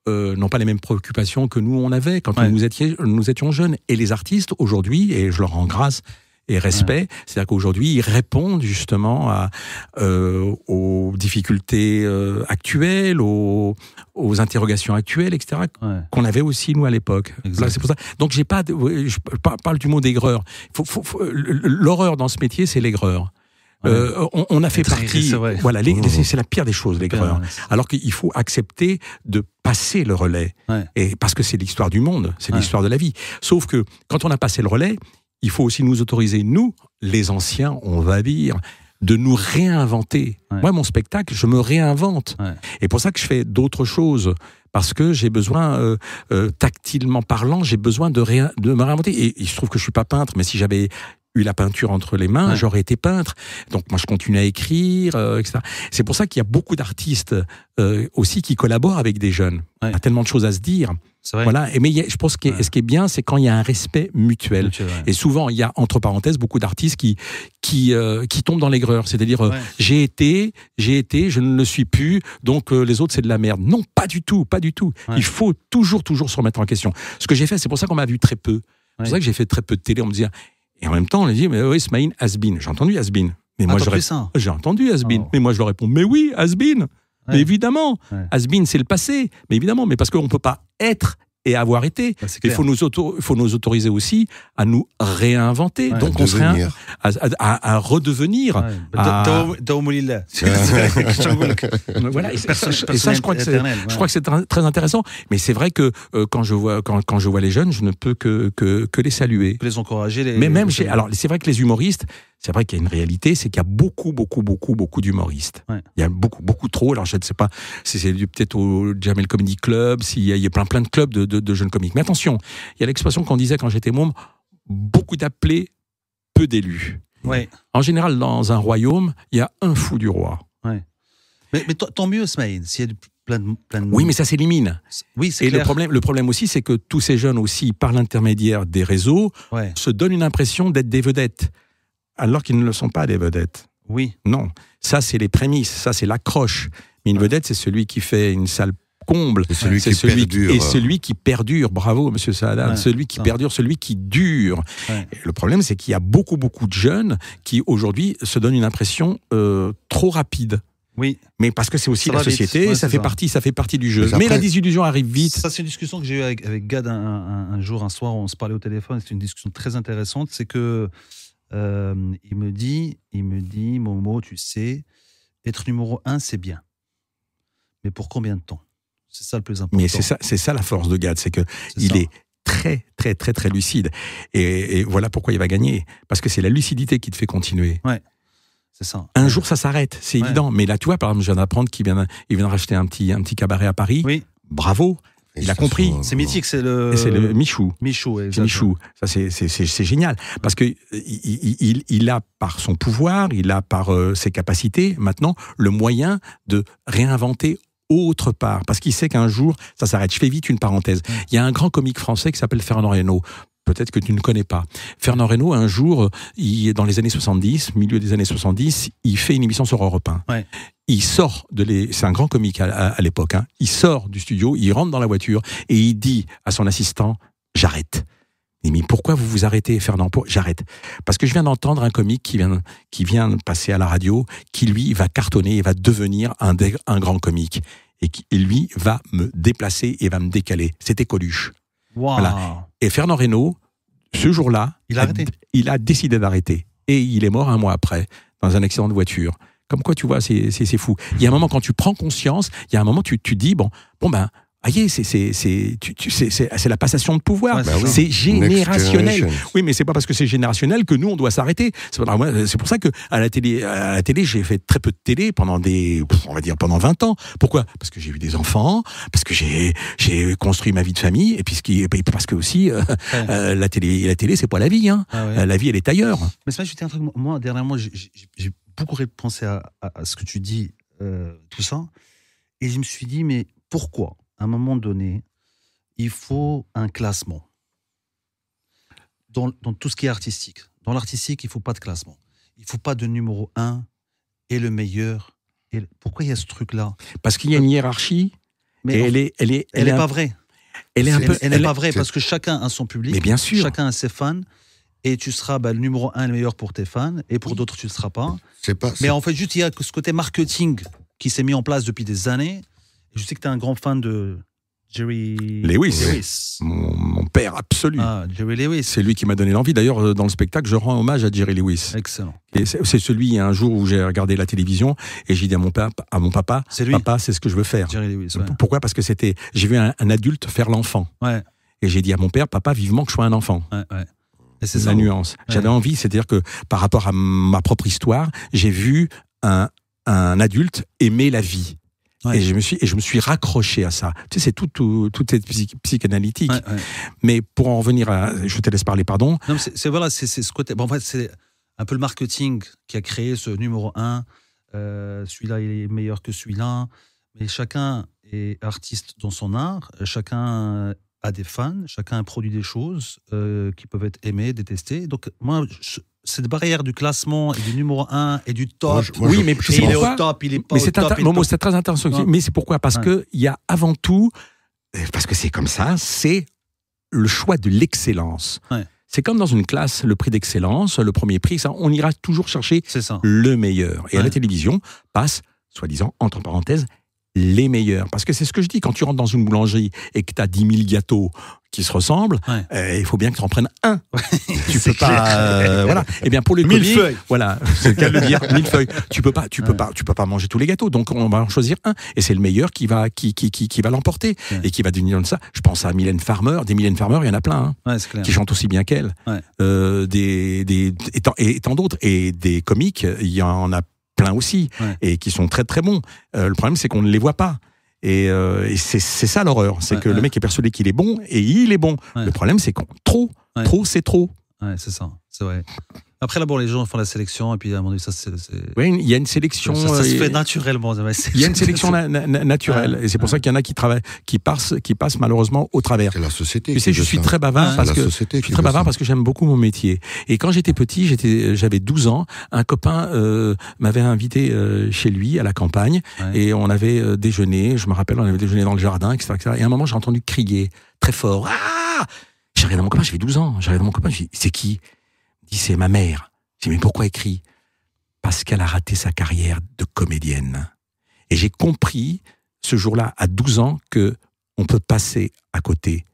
euh, n'ont pas les mêmes préoccupations que nous on avait quand nous, étions, jeunes. Et les artistes aujourd'hui, et je leur rends grâce et respect, c'est-à-dire qu'aujourd'hui ils répondent justement à, euh, aux difficultés euh, actuelles, aux, interrogations actuelles, etc. Qu'on avait aussi nous à l'époque. C'est Donc j'ai pas, je parle du mot d'aigreur. L'horreur dans ce métier, c'est l'aigreur. Euh, on, a fait partie. Voilà, mmh. c'est la pire des choses, les Alors qu'il faut accepter de passer le relais. Et parce que c'est l'histoire du monde, c'est l'histoire de la vie. Sauf que quand on a passé le relais, il faut aussi nous autoriser, nous, les anciens, on va dire, de nous réinventer. Moi, mon spectacle, je me réinvente. Et pour ça que je fais d'autres choses parce que j'ai besoin, euh, euh, tactilement parlant, j'ai besoin de, de, me réinventer. Et il se trouve que je ne suis pas peintre, mais si j'avais eu la peinture entre les mains, j'aurais été peintre. Donc moi, je continue à écrire, euh, etc. C'est pour ça qu'il y a beaucoup d'artistes euh, aussi qui collaborent avec des jeunes. Il y a tellement de choses à se dire. Voilà. Et mais je pense que ce qui est bien, c'est quand il y a un respect mutuel. et souvent, il y a entre parenthèses beaucoup d'artistes qui qui euh, qui tombent dans l'aigreur, c'est-à-dire j'ai été, j'ai été, je ne le suis plus, donc les autres c'est de la merde. Non, pas du tout, pas du tout. Il faut toujours toujours se remettre en question. Ce que j'ai fait, c'est pour ça qu'on m'a vu très peu. C'est pour ça que j'ai fait très peu de télé. On me disait et en même temps, on lui dit, mais oui, Smaïn, Asbin. J'ai entendu Hasbin. Mais ah, moi, j'ai entendu Hasbin. Oh. Mais moi, je leur réponds, mais oui, Hasbin !» Mais évidemment, Hasbin, c'est le passé. Mais évidemment, mais parce qu'on ne peut pas être et avoir été. il faut nous, faut nous autoriser aussi à nous réinventer. Donc à, à, à, redevenir. voilà, et, ça, je crois que c'est très intéressant. Mais c'est vrai que quand, je vois, quand, quand, je vois les jeunes, je ne peux que, que, que les saluer. Les encourager. Les, mais même, j'ai alors c'est vrai que les humoristes, c'est vrai qu'il y a une réalité, c'est qu'il y a beaucoup, beaucoup, beaucoup, beaucoup d'humoristes. Il y a beaucoup, beaucoup trop. Alors, je ne sais pas si c'est peut-être au Jamel Comedy Club, s'il y, a, plein, plein de clubs de, jeunes comiques. Mais attention, il y a l'expression qu'on disait quand j'étais môme, beaucoup d'appelés, peu d'élus. Ouais. En général, dans un royaume, il y a un fou du roi. Mais, tant mieux, Smaïn, s'il y a Plein de, plein Oui, mais ça s'élimine. Oui, c'est Et le problème, le problème aussi, c'est que tous ces jeunes aussi, par l'intermédiaire des réseaux, se donnent une impression d'être des vedettes alors qu'ils ne le sont pas des vedettes. Oui. Non. Ça, c'est les prémices, ça, c'est l'accroche. Mais une vedette, c'est celui qui fait une salle comble. C'est celui, qui, perdure. et celui qui perdure. Bravo, monsieur Saadam. celui qui perdure, celui qui dure. Le problème, c'est qu'il y a beaucoup, beaucoup de jeunes qui, aujourd'hui, se donnent une impression euh, trop rapide. Oui. Mais parce que c'est aussi la société, ça, fait Partie, ça fait partie du jeu. Mais, la désillusion arrive vite. Ça, c'est une discussion que j'ai eue avec, Gad un, un, jour, un soir, on se parlait au téléphone. c'est une discussion très intéressante. C'est que euh, il me dit, il me dit, Momo, tu sais, être numéro un, c'est bien. Mais pour combien de temps C'est ça le plus important. Mais c'est ça, c'est ça la force de Gad, c'est que est il est très, très, très, très lucide. Et, voilà pourquoi il va gagner. Parce que c'est la lucidité qui te fait continuer. Ouais. C'est ça. Un jour, ça s'arrête, c'est évident. Mais là, tu vois, par exemple, je viens d'apprendre qu'il vient, il vient de racheter un petit, un petit cabaret à Paris. Oui. Bravo. Il a compris, c'est mythique, c'est le. C'est le Michou. Michou, exactement. Michou. Ça, c'est génial. Parce que il, il, il, a, par son pouvoir, il a, par euh, ses capacités, maintenant, le moyen de réinventer autre part, parce qu'il sait qu'un jour, ça s'arrête. Je fais vite une parenthèse. Mm. Il y a un grand comique français qui s'appelle Fernand Reynaud peut-être que tu ne connais pas. Fernand Reynaud, un jour, il, est dans les années 70, milieu des années 70, il fait une émission sur Europe 1. Il sort de les, c'est un grand comique à, l'époque, hein. il sort du studio, il rentre dans la voiture et il dit à son assistant, j'arrête. Il dit, pourquoi vous vous arrêtez, Fernand J'arrête. Parce que je viens d'entendre un comique qui vient, qui vient passer à la radio, qui lui va cartonner et va devenir un, un grand comique. Et qui lui va me déplacer et va me décaler. C'était Coluche. Et Fernand Reynaud, ce jour-là, il a, décidé d'arrêter. Et il est mort un mois après, dans un accident de voiture. Comme quoi, tu vois, c'est fou. Il y a un moment, quand tu prends conscience, il y a un moment, tu, tu dis, bon, bon ben, voyez, ah, c'est la passation de pouvoir. c'est générationnel. Oui, mais c'est pas parce que c'est générationnel que nous, on doit s'arrêter. C'est pour ça que à la télé, télé j'ai fait très peu de télé pendant des, on va dire, pendant 20 ans. Pourquoi Parce que j'ai eu des enfants, parce que j'ai construit ma vie de famille, et puis parce que aussi, euh, euh, la télé, la télé c'est pas la vie. Hein. Ah euh, la vie, elle est ailleurs. Mais c'est un truc, moi, dernièrement, j'ai beaucoup pensé à, ce que tu dis, tout ça, et je me suis dit, mais pourquoi à un moment donné, il faut un classement. Dans, tout ce qui est artistique. Dans l'artistique, il ne faut pas de classement. Il ne faut pas de numéro 1 et le meilleur. Et Pourquoi il y a ce truc-là Parce qu'il y a une hiérarchie. Mais elle, est, elle est, elle, est, pas vraie. Elle est un peu. Elle n'est pas vraie parce que chacun a son public. Mais bien sûr. Chacun a ses fans. Et tu seras bah, le numéro un, le meilleur pour tes fans, et pour d'autres, tu ne le seras pas. pas mais en fait, juste, il y a ce côté marketing qui s'est mis en place depuis des années, je sais que tu es un grand fan de Jerry Lewis. Mon, père absolu. Ah, Jerry Lewis. C'est lui qui m'a donné l'envie. D'ailleurs, euh, dans le spectacle, je rends hommage à Jerry Lewis. Excellent. c'est celui, un jour où j'ai regardé la télévision et j'ai dit à mon, père, à mon papa, papa, c'est ce que je veux faire. Jerry Lewis, Pourquoi Parce que c'était, j'ai vu un, adulte faire l'enfant. Et j'ai dit à mon père, papa, vivement que je sois un enfant. c'est la nuance. J'avais envie, c'est-à-dire que par rapport à ma propre histoire, j'ai vu un, un adulte aimer la vie. Et je me suis et je me suis raccroché à ça. Tu sais, c'est tout, tout, tout psychanalytique. Mais pour en revenir à, je te laisse parler, pardon. c'est voilà, c'est ce côté. Bon, en fait, c'est un peu le marketing qui a créé ce numéro 1. Euh, celui-là, il est meilleur que celui-là. Mais chacun est artiste dans son art. Chacun a des fans. Chacun produit des choses euh, qui peuvent être aimées, détestées. Donc moi, je, cette barrière du classement et du numéro 1 et du top. oui, mais il est au top, il est pas au top. c'est très intéressant. Mais c'est pourquoi Parce que y a avant tout, euh, parce que c'est comme ça, c'est le choix de l'excellence. C'est comme dans une classe, le prix d'excellence, le premier prix, on ira toujours chercher le meilleur. Et à la télévision passe, soi-disant, entre parenthèses, les meilleurs. Parce que c'est ce que je dis, quand tu rentres dans une boulangerie et que tu as 10 000 gâteaux qui se ressemblent, euh, il faut bien que tu en prennes un. *laughs* tu peux pas. Euh, voilà. Et eh bien pour les mille feuilles. Voilà, c'est *laughs* mille Tu peux pas, tu peux pas, tu peux pas manger tous les gâteaux. Donc on va en choisir un, et c'est le meilleur qui va, qui, qui, qui, va l'emporter et qui va devenir comme ça. Je pense à Mylène Farmer. Des Mylène Farmer, il y en a plein hein, qui chantent aussi bien qu'elle. Euh, des, des, et tant, et tant d'autres. Et des comiques, il y en a plein aussi et qui sont très très bons. Euh, le problème, c'est qu'on ne les voit pas. Et, euh, c'est ça l'horreur, c'est que le mec est persuadé qu'il est bon et il est bon. Le problème, c'est qu'on trop, trop, c'est trop. Ouais, c'est ça, c'est vrai. Après, là, bon, les gens font la sélection, et puis à un moment donné, ça, c'est. Oui, il y a une sélection. Ça, se fait naturellement. Il y a une sélection naturelle. et c'est pour ça qu'il y en a qui, travaillent, qui, passent, qui passent malheureusement au travers. C'est la société. Tu sais, je suis très bavard, parce, que, je suis très bavard parce que j'aime beaucoup mon métier. Et quand j'étais petit, j'avais 12 ans, un copain euh, m'avait invité euh, chez lui, à la campagne, et on avait euh, déjeuné. Je me rappelle, on avait déjeuné dans le jardin, etc. et à un moment, j'ai entendu crier très fort. Ah J'arrive à mon copain, j'avais 12 ans. j'arrive à mon copain, je dis, c'est qui c'est ma mère. J'ai dit mais pourquoi écrit Parce qu'elle a raté sa carrière de comédienne. Et j'ai compris ce jour-là, à 12 ans, que on peut passer à côté.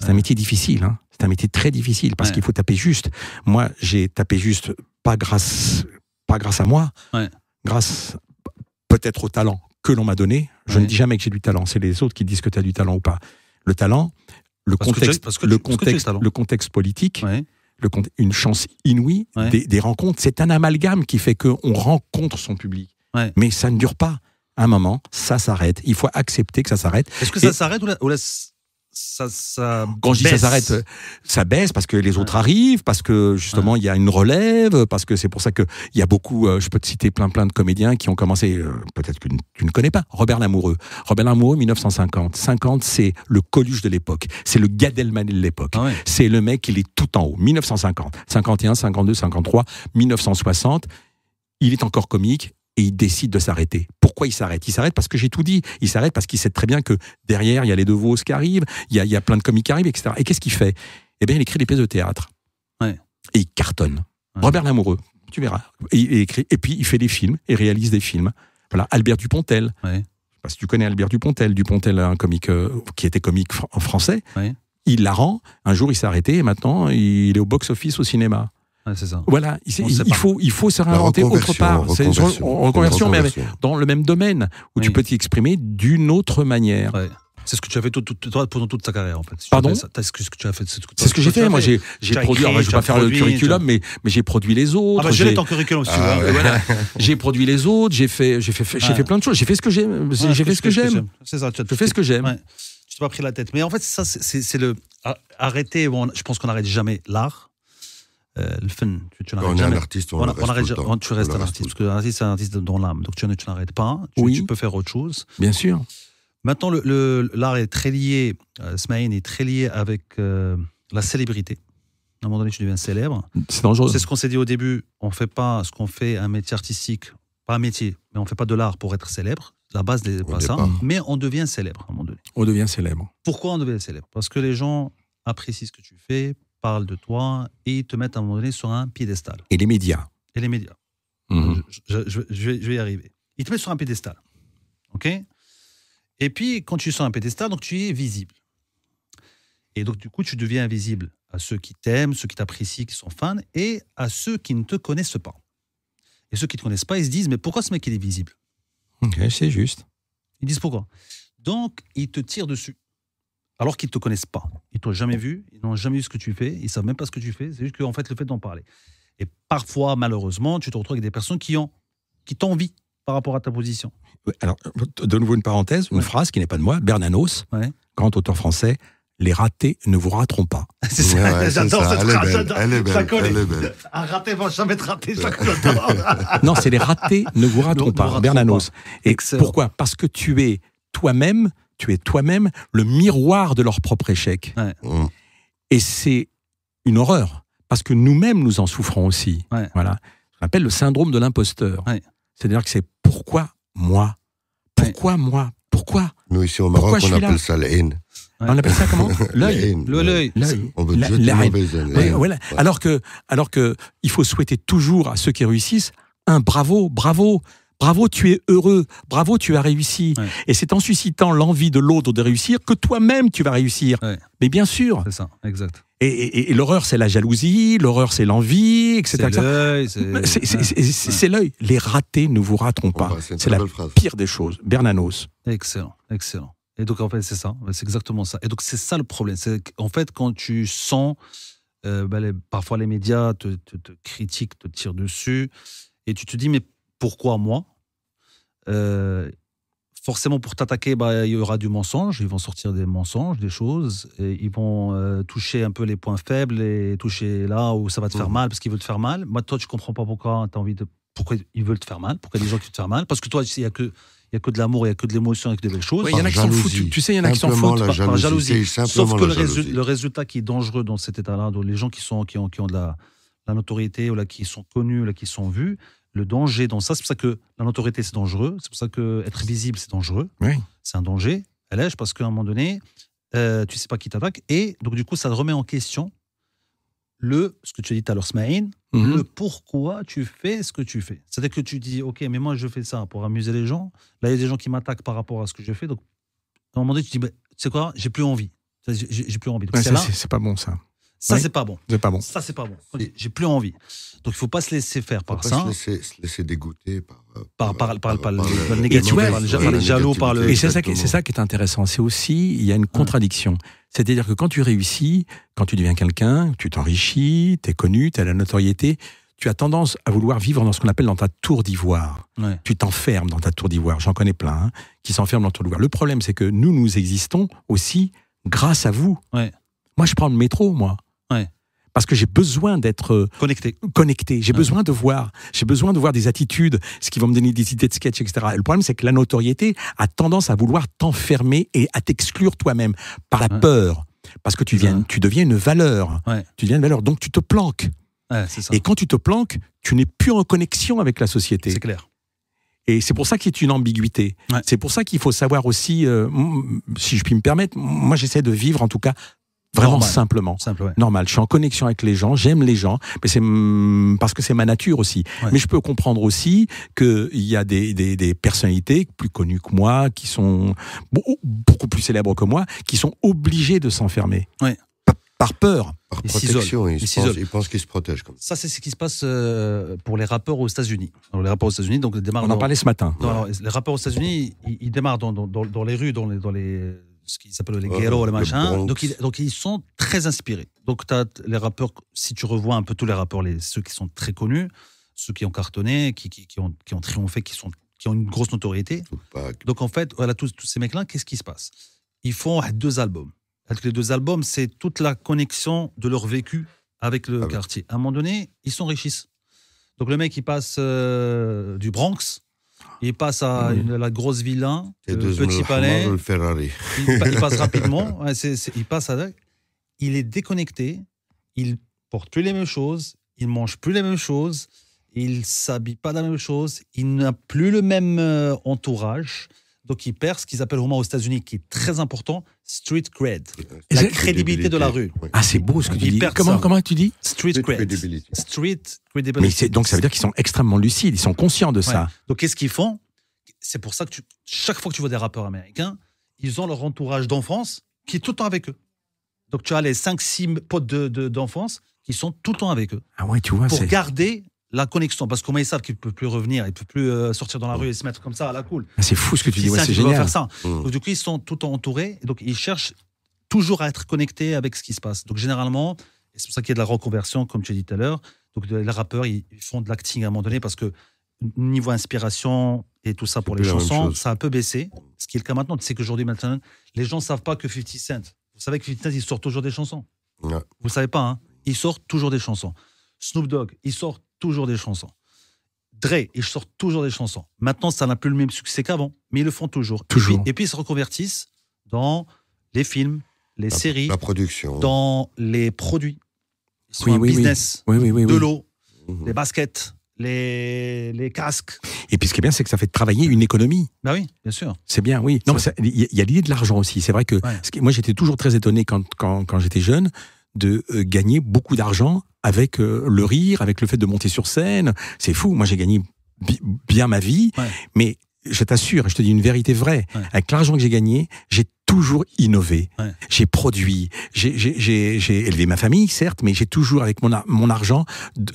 C'est un métier difficile, hein. c'est un métier très difficile parce qu'il faut taper juste. Moi, j'ai tapé juste pas grâce, pas grâce à moi, grâce peut-être au talent que l'on m'a donné. Je ne dis jamais que j'ai du talent, c'est les autres qui disent que tu as du talent ou pas. Le talent, le contexte, le contexte politique, une chance inouïe des, rencontres. C'est un amalgame qui fait qu'on rencontre son public. Mais ça ne dure pas. un moment, ça s'arrête. Il faut accepter que ça s'arrête. Est-ce que ça s'arrête ou, ça, ça Quand ça s'arrête, euh, ça baisse parce que les autres arrivent, parce que justement il y a une relève, parce que c'est pour ça qu'il y a beaucoup, euh, je peux te citer plein plein de comédiens qui ont commencé, euh, peut-être que tu ne connais pas, Robert Lamoureux. Robert Lamoureux, 1950. 50, c'est le Coluche de l'époque, c'est le Gad de l'époque. Ah c'est le mec, il est tout en haut. 1950, 51, 52, 53, 1960, il est encore comique et il décide de s'arrêter pourquoi il s'arrête Il s'arrête parce que j'ai tout dit. Il s'arrête parce qu'il sait très bien que derrière, il y a les deux Vos qui arrivent, il y a, plein de comiques qui arrivent, etc. Et qu'est-ce qu'il fait Eh bien, il écrit des pièces de théâtre. Et il cartonne. Robert Lamoureux, tu verras. Et, il écrit, et puis, il fait des films et réalise des films. Voilà, Albert Dupontel. Ouais. Parce que tu connais Albert Dupontel. Dupontel, un comique euh, qui était comique en français. Il la rend. Un jour, il s'est arrêté et maintenant, il est au box-office au cinéma. Voilà, il, faut, il faut se réinventer autre part. Reconversion, reconversion, reconversion, mais dans le même domaine, où tu peux t'exprimer d'une autre manière. C'est ce que tu as fait tout, tout, pendant toute ta carrière, en fait. Pardon C'est ce que tu as fait. C'est ce, ce que j'ai fait. Moi, j'ai produit. je vais pas faire le curriculum, mais, mais j'ai produit les autres. Ah bah j'ai ton curriculum. Ah ouais. *laughs* *laughs* j'ai produit les autres. J'ai fait, j'ai fait, j'ai fait ah. plein de choses. J'ai fait ce que j'aime. j'ai fait ce que, j'aime. C'est ça. Tu ce que j'aime. Tu t'es pas pris la tête. Mais en fait, ça, c'est le arrêter. je pense qu'on n'arrête jamais l'art. Euh, le on Tu un artiste, on, Tu restes un artiste, parce que artiste, c'est un artiste dans l'âme. Donc tu, tu n'arrêtes pas, tu, oui. tu, peux faire autre chose. Bien sûr. Maintenant, l'art le, est très lié, euh, Smaïn est très lié avec euh, la célébrité. À un moment donné, tu deviens célèbre. C'est dangereux. C'est ce qu'on s'est dit au début. On ne fait pas ce qu'on fait un métier artistique, pas un métier, mais on ne fait pas de l'art pour être célèbre. La base n'est pas ça. Mais on devient célèbre à un moment donné. On devient célèbre. Pourquoi on devient célèbre Parce que les gens apprécient ce que tu fais, parlent de toi et te mettent à un moment donné sur un piédestal. Et les médias. Et les médias. Mhm. Je, vais, y arriver. Ils te mettent sur un piédestal. OK Et puis, quand tu es sur un piédestal, donc tu es visible. Et donc, du coup, tu deviens invisible à ceux qui t'aiment, ceux qui t'apprécient, qui sont fans, et à ceux qui ne te connaissent pas. Et ceux qui ne te connaissent pas, ils se disent, mais pourquoi ce mec, il est visible Ok, c'est juste. Ils disent pourquoi. Donc, ils te tirent dessus alors qu'ils ne te connaissent pas. Ils ne t'ont jamais vu, ils n'ont jamais vu ce que tu fais, ils ne savent même pas ce que tu fais, c'est juste qu'en fait, le fait d'en parler. Et parfois, malheureusement, tu te retrouves avec des personnes qui ont qui t'envient par rapport à ta position. Alors, de nouveau une parenthèse, une phrase qui n'est pas de moi, Bernanos, grand auteur français, les ratés ne vous rateront pas. *laughs* C'est ça, j'adore cette phrase, Elle Un raté va jamais être raté, *laughs* Non, c'est les ratés ne vous rateront pas, Bernanos. Et pourquoi Parce que tu es toi-même tu es toi-même le miroir de leur propre échec. Mmh. Et c'est une horreur, parce que nous-mêmes, nous en souffrons aussi. Voilà. appelle le syndrome de l'imposteur. C'est-à-dire que c'est pourquoi moi Pourquoi moi Pourquoi Nous, ici au Maroc, on appelle ça la On appelle ça comment *laughs* L'œil. L'œil. On Alors, que, alors que il faut souhaiter toujours à ceux qui réussissent un bravo, bravo. Bravo, tu es heureux. Bravo, tu as réussi. Et c'est en suscitant l'envie de l'autre de réussir que toi-même tu vas réussir. Mais bien sûr. C'est ça, exact. Et, l'horreur, c'est la jalousie, l'horreur, c'est l'envie, etc. C'est l'œil. Les ratés ne vous rateront oh, pas. Bah, c'est la pire des choses. Bernanos. Excellent, excellent. Et donc, en fait, c'est ça. C'est exactement ça. Et donc, c'est ça le problème. C'est en fait, quand tu sens, euh, bah, parfois les médias te, te, te critiquent, te tirent dessus, et tu te dis, mais pourquoi moi euh, Forcément, pour t'attaquer, bah, il y aura du mensonge. Ils vont sortir des mensonges, des choses. ils vont euh, toucher un peu les points faibles et toucher là où ça va te faire mhm. mal parce qu'ils veulent te faire mal. Moi, toi, tu comprends pas pourquoi as envie de, pourquoi ils veulent te faire mal, pourquoi des gens qui te faire mal. Parce que toi, il y a que il n'y a que de l'amour, il n'y a que de l'émotion, et que des belles choses. Il y en a qui s'en foutent. Tu, sais, il y en a qui s'en foutent par, jalousie. Sauf que le, résultat qui est dangereux dans cet état-là, les gens qui, sont, qui, ont, qui ont de la, la notoriété, ou là, qui sont connus, là, qui sont vus, le danger dans ça. C'est pour ça que la notoriété, c'est dangereux. C'est pour ça que être visible, c'est dangereux. Oui. C'est un danger. Allège, parce qu'à un moment donné, euh, tu sais pas qui t'attaque. Et donc, du coup, ça te remet en question le, ce que tu as dit tout à l'heure, Smaïn, mhm. le pourquoi tu fais ce que tu fais. C'est-à-dire que tu dis, OK, mais moi, je fais ça pour amuser les gens. Là, il y a des gens qui m'attaquent par rapport à ce que je fais. Donc, à un moment donné, tu dis, bah, tu sais quoi, j'ai plus envie. J'ai, plus envie. de ça, c'est pas bon, ça. Ça, c'est pas bon. C'est pas bon. Ça, c'est pas bon. J'ai plus envie. Donc, il faut pas se laisser faire par ça. Se laisser, laisser dégoûter euh, par, par, par, par, le négatif, par les jaloux, par le. Et c'est ça, ça qui est intéressant. C'est aussi, il y a une contradiction. C'est-à-dire que quand tu réussis, quand tu deviens quelqu'un, tu t'enrichis, tu es connu, tu as la notoriété, tu as tendance à vouloir vivre dans ce qu'on appelle dans ta tour d'ivoire. Tu t'enfermes dans ta tour d'ivoire. J'en connais plein hein, qui s'enferment dans tour d'ivoire. Le problème, c'est que nous, nous existons aussi grâce à vous. Moi, je prends le métro, moi parce que j'ai besoin d'être euh, connecté. connecté. J'ai besoin de voir, j'ai besoin de voir des attitudes, ce qui va me donner des idées de sketch, etc. le problème, c'est que la notoriété a tendance à vouloir t'enfermer et à t'exclure toi-même par la peur, parce que tu, viens, tu deviens une valeur. Tu deviens une valeur, donc tu te planques. Et quand tu te planques, tu n'es plus en connexion avec la société. C'est clair. Et c'est pour ça qu'il y a une ambiguïté. C'est pour ça qu'il faut savoir aussi, euh, si je puis me permettre, moi j'essaie de vivre en tout cas Vraiment simplement. Normal. Je suis en connexion avec les gens, j'aime les gens, mais c'est parce que c'est ma nature aussi. Mais je peux comprendre aussi qu'il y a des, des, des, personnalités plus connues que moi, qui sont beaucoup, plus célèbres que moi, qui sont obligées de s'enfermer. Par, peur. Par protection, ils, pensent qu'ils se protègent. ça, c'est ce qui se passe euh, pour les rappeurs aux États-Unis. Les rappeurs aux États-Unis, donc, démarrent. On en parlait ce matin. Les rappeurs aux États-Unis, ils, ils, démarrent dans, dans, les rues, dans les, dans les ce qu'ils appellent les les machins. donc, ils, sont très inspirés. Donc, tu as les rappeurs, si tu revois un peu tous les rappeurs, ceux qui sont très connus, ceux qui ont cartonné, qui, ont, triomphé, qui, ont une grosse notoriété. Donc, en fait, voilà, tous, ces mecs-là, qu'est-ce qui se passe Ils font deux albums. les deux albums, c'est toute la connexion de leur vécu avec le ah quartier. À un moment donné, ils s'enrichissent. Donc, le mec, il passe euh, du Bronx il passe à la grosse villa, le petit palais. Il, passe rapidement. *laughs* il passe Il est déconnecté. Il porte plus les mêmes choses. Il mange plus les mêmes choses. Il s'habille pas dans la même chose. Il n'a plus le même euh, entourage. Donc, ils perdent ce qu'ils appellent vraiment aux États-Unis, qui est très important, street cred, la crédibilité, de la rue. Ah, c'est beau ce que tu dis. Comment, comment tu dis Street, cred. Street credibility. donc, ça veut dire qu'ils sont extrêmement lucides, ils sont conscients de ça. Donc, qu'est-ce qu'ils font C'est pour ça que chaque fois que tu vois des rappeurs américains, ils ont leur entourage d'enfance qui est tout le temps avec eux. Donc, tu as les 5-6 potes d'enfance de, d'enfance qui sont tout le temps avec eux. Ah ouais, tu vois. Pour garder la connexion, parce savent qu'ils ne peut plus revenir, il peut plus euh, sortir dans la rue et se mettre comme ça à la cool. Ah, c'est fou ce que tu dis, c'est génial. ça. Mmh. Donc, du coup, ils sont tout entourés, donc ils cherchent toujours à être connectés avec ce qui se passe. Donc généralement, c'est pour ça qu'il y a de la reconversion, comme tu as dit tout à l'heure. Donc les rappeurs, ils font de l'acting à un moment donné parce que niveau inspiration et tout ça pour les chansons, ça a un peu baissé. Ce qui est le cas maintenant, c'est qu'aujourd'hui maintenant, les gens ne savent pas que 50 Cent. Vous savez que 50 Cent, ils sort toujours des chansons. Vous ne savez pas, hein il sort toujours des chansons. Snoop Dogg, ils sortent toujours des chansons. Dre, ils sortent toujours des chansons. Maintenant, ça n'a plus le même succès qu'avant, mais ils le font toujours. toujours. Et, puis, ils se reconvertissent dans les films, les séries, la production, dans les produits. Ils sont un oui, business, oui. de l'eau, mhm. les baskets, les, les, casques. Et puis ce qui est bien, c'est que ça fait travailler une économie. Bah oui, bien sûr. C'est bien, oui. il y a l'idée de l'argent aussi. C'est vrai que moi, j'étais toujours très étonné quand, quand j'étais jeune de euh, gagner beaucoup d'argent avec euh, le rire, avec le fait de monter sur scène. C'est fou. Moi, j'ai gagné bien ma vie, mais je t'assure, je te dis une vérité vraie. Avec l'argent que j'ai gagné, j'ai toujours innové. J'ai produit, j'ai élevé ma famille, certes, mais j'ai toujours, avec mon, mon argent,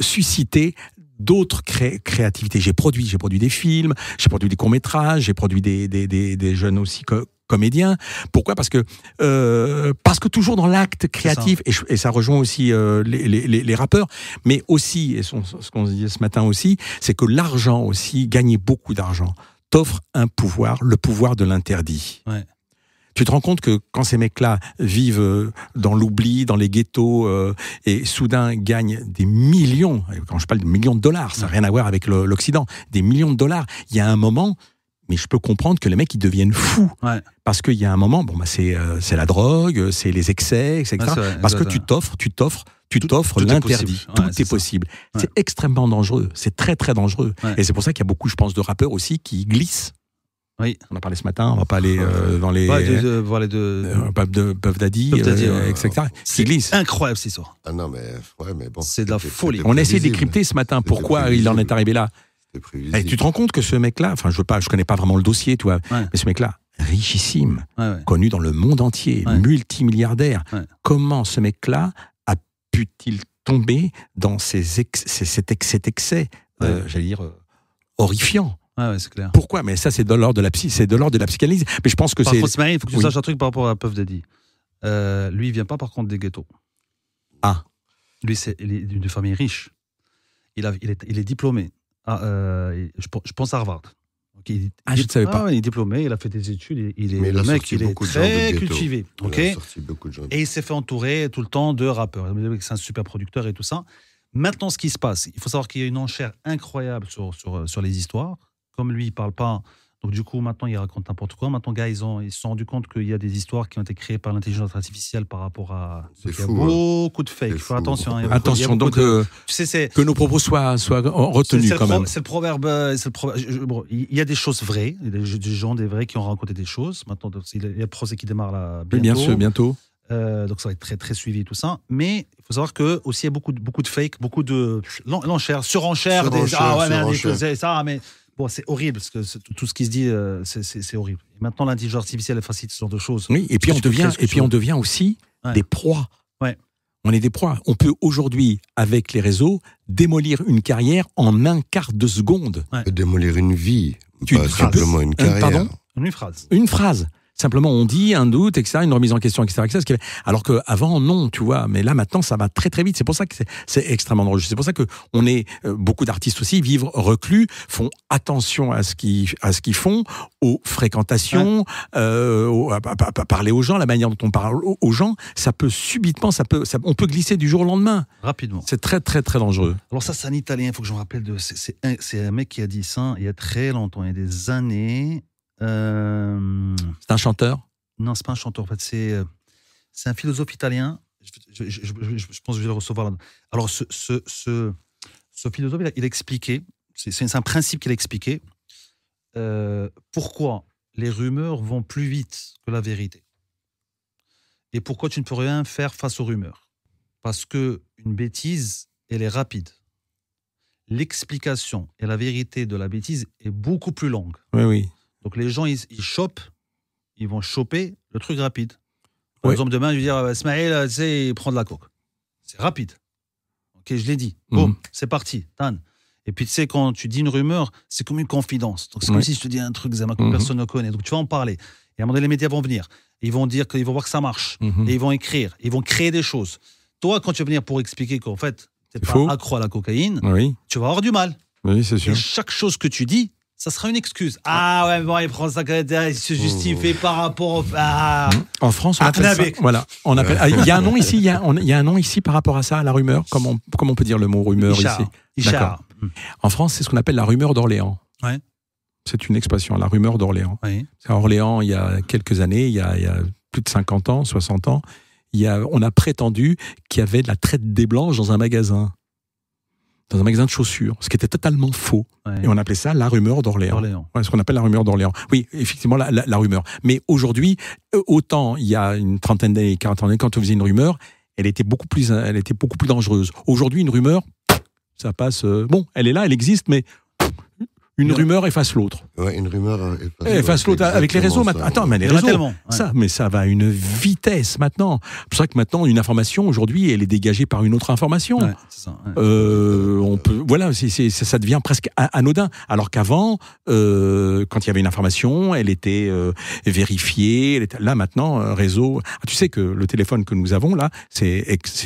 suscité d'autres cré créativités. J'ai produit, j'ai produit des films, j'ai produit des courts métrages, j'ai produit des, des, des, des, jeunes aussi comédien. Pourquoi Parce que euh, parce que toujours dans l'acte créatif Et, ça rejoint aussi euh, les, rappeurs, mais aussi et ce qu'on disait ce matin aussi, c'est que l'argent aussi gagner beaucoup d'argent t'offre un pouvoir, le pouvoir de l'interdit. Tu te rends compte que quand ces mecs-là vivent euh, dans l'oubli, dans les ghettos, et soudain gagnent des millions, quand je parle de millions de dollars, ça n'a rien à voir avec l'Occident, des millions de dollars, il y a un moment, mais je peux comprendre que les mecs ils deviennent fous parce qu'il y a un moment bon bah c'est euh, c'est la drogue c'est les excès etc parce que tu t'offres tu t'offres tu t'offres l'interdit tout, est possible, c'est, extrêmement dangereux c'est très très dangereux et c'est pour ça qu'il y a beaucoup je pense de rappeurs aussi qui glissent oui. On a parlé ce matin, on va pas aller dans euh, les. Ouais, de, voir les deux. Euh, Daddy, etc. C'est incroyable cette histoire. Ah non, mais bon. C'est de la folie. On a essayé de décrypter ce matin pourquoi il en est arrivé là tu te rends compte que ce mec-là, enfin, je veux pas, je connais pas vraiment le dossier, toi, mais ce mec-là, richissime, connu dans le monde entier, multimilliardaire. Comment ce mec-là a pu-t-il tomber dans ces cet, excès excès, euh, j'allais dire, euh, horrifiant clair. Pourquoi Mais ça, c'est de l'ordre de la c'est de la psychanalyse. Mais je pense que c'est. il faut que tu saches un truc par rapport à Puff Daddy. Euh, lui, il vient pas par contre des ghettos. Ah. Lui, c'est d'une famille riche. il, est, diplômé. Ah, euh, je, pense à Harvard. il, ah, savais ah, pas. Il est diplômé, il a fait des études, il est, très cultivé. et il s'est fait entourer tout le temps de rappeurs. C'est un super producteur et tout ça. Maintenant, ce qui se passe, il faut savoir qu'il y a une enchère incroyable sur, sur, sur les histoires. Comme lui, il ne parle pas donc du coup, maintenant, ils racontent n'importe quoi. Maintenant, gars, ils, ils se sont rendus compte qu'il y a des histoires qui ont été créées par l'intelligence artificielle par rapport à... il a hein. beaucoup de fake. Faut attention. attention, donc que nos propos soient, soient retenus quand même. C'est le proverbe... Euh, il y a des choses vraies, il y a des gens, des vrais qui ont raconté des choses. Maintenant, il y a le procès qui démarre là bientôt. bien sûr, bientôt. Euh, donc ça va être très très suivi tout ça. Mais il faut savoir que aussi il y a beaucoup de beaucoup de fake, beaucoup de l'enchère, surenchère, des ah ça mais c'est horrible, parce tout ce qui se dit, euh, c'est horrible. maintenant, l'intelligence artificielle facilite ce genre de choses. Oui, et puis, on devient, et puis on devient aussi des proies. On est des proies. On peut aujourd'hui, avec les réseaux, démolir une carrière en un quart de seconde. Démolir une vie, tu, pas simplement une carrière. une phrase. Une phrase. Simplement, on dit un doute, etc., une remise en question, etc., etc. alors qu'avant, non, tu vois. Mais là, maintenant, ça va très, très vite. C'est pour ça que c'est extrêmement dangereux. C'est pour ça que on est, euh, beaucoup d'artistes aussi, vivent reclus, font attention à ce qu'ils, à ce qu'ils font, aux fréquentations, euh, à, parler aux gens, la manière dont on parle aux gens. Ça peut subitement, ça peut, on peut glisser du jour au lendemain. Rapidement. C'est très, très, très dangereux. Alors ça, c'est un Italien, il faut que je me rappelle de... C'est un mec qui a dit ça il y a très longtemps, il y a des années. Euh, c'est un chanteur Non, c'est pas un chanteur. En fait, c'est euh, c'est un philosophe italien. Je, pense que je vais le recevoir. Alors, ce, ce, ce, philosophe, il expliquait, c'est un principe qu'il a expliqué, euh, pourquoi les rumeurs vont plus vite que la vérité. Et pourquoi tu ne peux rien faire face aux rumeurs. Parce que une bêtise, elle est rapide. L'explication et la vérité de la bêtise est beaucoup plus longue. Oui, oui. Donc les gens, ils, ils chopent, ils vont choper le truc rapide. Par exemple, demain, je vais dire, euh, Smaïl, tu sais, il prend de la coke. C'est rapide. Ok, je l'ai dit. Mhm. Bon, c'est parti. Tan. Et puis, tu sais, quand tu dis une rumeur, c'est comme une confidence. Donc, c'est comme si je te dis un truc, que mhm. personne ne connaît. Donc, tu vas en parler. Et à un moment donné, les médias vont venir. ils vont dire qu'ils vont voir que ça marche. Mhm. Et ils vont écrire. Ils vont créer des choses. Toi, quand tu vas venir pour expliquer qu'en fait, tu pas accro à la cocaïne, tu vas avoir du mal. Oui, c'est sûr. chaque chose que tu dis, ça sera une excuse. Ah, ah ouais, bon, il prend il se justifie oh. par rapport au... Ah. Hmm. En France, on voilà, on appelle. Ah, il y a un nom ici, il y, a, un nom ici par rapport à ça, à la rumeur. Comment on, on peut dire le mot rumeur ici hmm. En France, c'est ce qu'on appelle la rumeur d'Orléans. Ouais. C'est une expression, la rumeur d'Orléans. À Orléans, il y a quelques années, il y a, plus de 50 ans, 60 ans, il y a, on a prétendu qu'il y avait de la traite des blanches dans un magasin dans un magasin de chaussures, ce qui était totalement faux. Et on appelait ça la rumeur d'Orléans. ce qu'on appelle la rumeur d'Orléans. Oui, effectivement, la, rumeur. Mais aujourd'hui, euh, autant il y a une trentaine d'années, quarante années, quand on faisait une rumeur, elle était beaucoup plus, elle était beaucoup plus dangereuse. Aujourd'hui, une rumeur, ça passe. Euh, bon, elle est là, elle existe, mais une rumeur efface l'autre. une rumeur efface, efface l'autre avec les réseaux. maintenant. Attends, mais les réseaux, ça, mais ça va à une vitesse maintenant. C'est vrai que maintenant, une information aujourd'hui, elle est dégagée par une autre information. Euh, on peut, voilà, ça devient presque anodin. Alors qu'avant, euh, quand il y avait une information, elle était euh, vérifiée. là maintenant, réseau. Ah, tu sais que le téléphone que nous avons là, c'est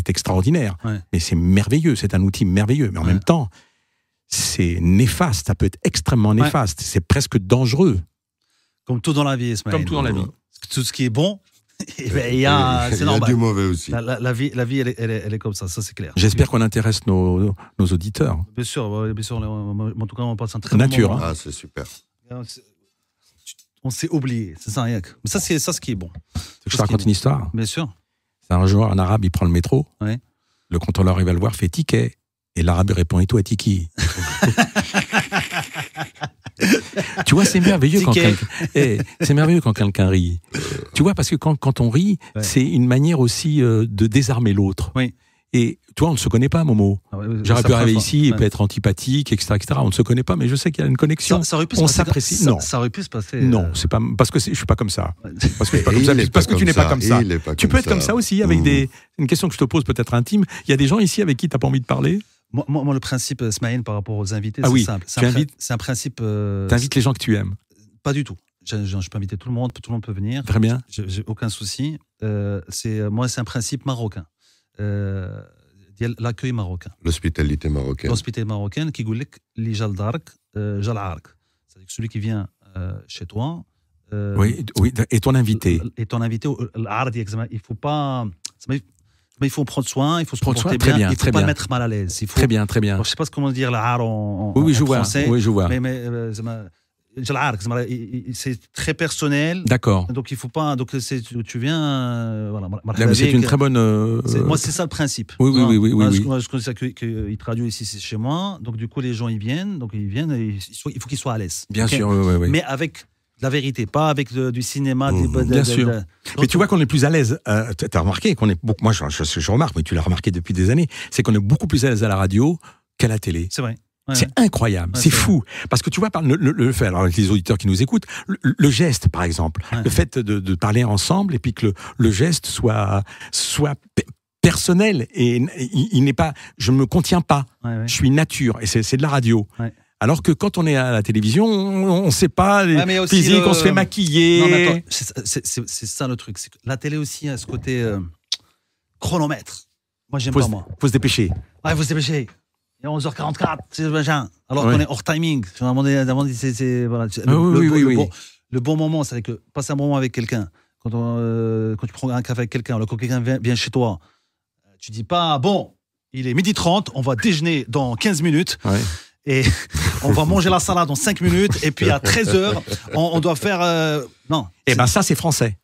extraordinaire. et c'est merveilleux. C'est un outil merveilleux. Mais en même temps c'est néfaste, ça peut être extrêmement néfaste, c'est presque dangereux. Comme tout dans la vie, Ismaël. Comme tout dans la vie. Tout ce qui est bon, *laughs* eh ben, il y a, du mauvais aussi. La, vie, la vie elle, est, elle, est, comme ça, ça c'est clair. J'espère qu'on intéresse nos, auditeurs. Bien sûr, bien sûr en tout cas, on passe un très bon moment. Nature, hein. Ah, c'est super. On s'est oublié, c'est ça, que. Mais ça, c'est ça ce qui est bon. je te raconte une histoire. Bien sûr. C'est un joueur un arabe, il prend le métro. Le contrôleur, il va le voir, fait ticket. Et l'arabe répond Et toi, Tiki tu vois, c'est merveilleux, quand eh, quand quelqu'un rit. Tu vois, parce que quand, quand on rit, c'est une manière aussi euh, de désarmer l'autre. Oui. Et toi, on ne se connaît pas, Momo. Ah J'aurais pu arriver ici et peut être antipathique, etc., etc. On ne se connaît pas, mais je sais qu'il y a une connexion. Ça, aurait pu on s'apprécie. Non, ça aurait pu se passer. Non, euh. c'est pas parce que je suis pas comme ça. Parce que, suis pas comme ça, parce que tu n'es pas comme ça. tu peux être comme ça aussi avec des. Mmh. Une question que je te pose peut-être intime. Il y a des gens ici avec qui tu n'as pas envie de parler. Moi, moi, le principe, euh, Smaïn, par rapport aux invités, ah c'est simple. C'est un, invites, principe. Euh, T'invites les gens que tu aimes Pas du tout. Je, peux inviter tout le monde, tout le monde peut venir. Très bien. J'ai, aucun souci. Euh, c'est, moi, c'est un principe marocain. l'accueil marocain. L'hospitalité marocaine. L'hospitalité marocaine qui goulik li jaldark, jalark. C'est-à-dire que celui qui vient chez toi. oui, oui, et ton invité. Et ton invité, il ne faut pas. Mais il faut prendre soin, il faut se prendre soin, bien, très il ne faut pas le mettre mal à l'aise. Très bien, très bien. je ne sais pas comment dire l'art en, français. oui, oui, je vois, Oui, je vois. Mais, mais euh, c'est très personnel. D'accord. Donc il faut pas. Donc tu viens. Euh, voilà, c'est une très bonne. Euh, moi c'est ça le principe. Oui oui oui oui. oui, oui. Je, je que, que traduit ici chez moi. Donc du coup les gens ils viennent. Donc ils viennent. Et il faut qu'ils soient à l'aise. Bien sûr. Oui, oui, oui. Mais avec la vérité, pas avec euh, du cinéma. des, mmh, bien sûr. mais tu vois qu'on est plus à l'aise. Euh, tu as remarqué qu'on est beaucoup. Moi, je, remarque, mais tu l'as remarqué depuis des années. C'est qu'on est beaucoup plus à l'aise à la radio qu'à la télé. C'est vrai. c'est incroyable, c'est fou. Parce que tu vois, par le, fait, alors avec les auditeurs qui nous écoutent, le, geste, par exemple, le fait de, parler ensemble et puis que le, geste soit, soit personnel et il, n'est pas, je ne me contiens pas, je suis nature et c'est de la radio. Alors que quand on est à la télévision, on ne sait pas les on se fait maquiller. C'est ça le truc. La télé aussi a ce côté euh, chronomètre. Moi, j'aime pas moi. Faut se dépêcher. Ouais, faut se dépêcher. Il est 11h44, Alors qu'on est hors timing. Le bon moment, c'est que passer un moment avec quelqu'un. Quand, euh, tu prends un café avec quelqu'un, quand quelqu'un vient, chez toi, tu dis pas, bon, il est midi 30, on va déjeuner dans 15 minutes et *laughs* on va manger la salade en 5 minutes et puis à 13 heures, on, doit faire... Euh, non. et eh ben ça, c'est français.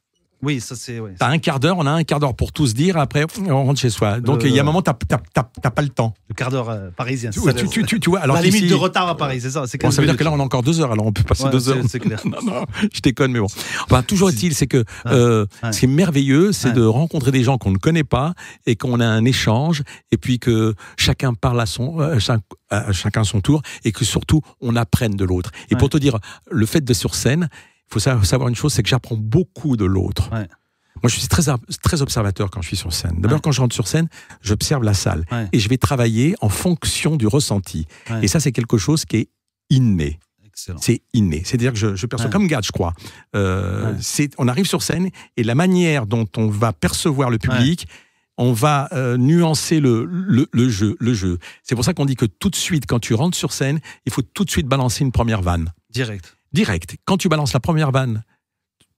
Oui, ça c'est. Ouais. T'as un quart d'heure, on a un quart d'heure pour tout se dire, après on rentre chez soi. Donc il y a un euh, moment, t'as pas le temps. Le quart d'heure euh, parisien. Tu, tu, tu, vois, alors La limite de retard à Paris, c'est ça. Bon, ça veut dire que là on a encore deux heures, alors on peut passer deux heures. C'est clair. *laughs* non, non, je déconne, mais bon. Enfin, toujours est-il, c'est que euh, ce merveilleux, c'est de rencontrer des gens qu'on ne connaît pas et qu'on a un échange et puis que chacun parle à son, à euh, chacun son tour et que surtout on apprenne de l'autre. Et pour te dire, le fait de sur scène, faut savoir une chose, c'est que j'apprends beaucoup de l'autre. Moi, je suis très, très observateur quand je suis sur scène. D'abord, quand je rentre sur scène, j'observe la salle et je vais travailler en fonction du ressenti. Et ça, c'est quelque chose qui est inné. C'est inné. C'est-à-dire que je, perçois comme Gad, je crois. Euh, on arrive sur scène et la manière dont on va percevoir le public on va euh, nuancer le, le, le, jeu. Le jeu. C'est pour ça qu'on dit que tout de suite, quand tu rentres sur scène, il faut tout de suite balancer une première vanne. Direct direct, quand tu balances la première vanne,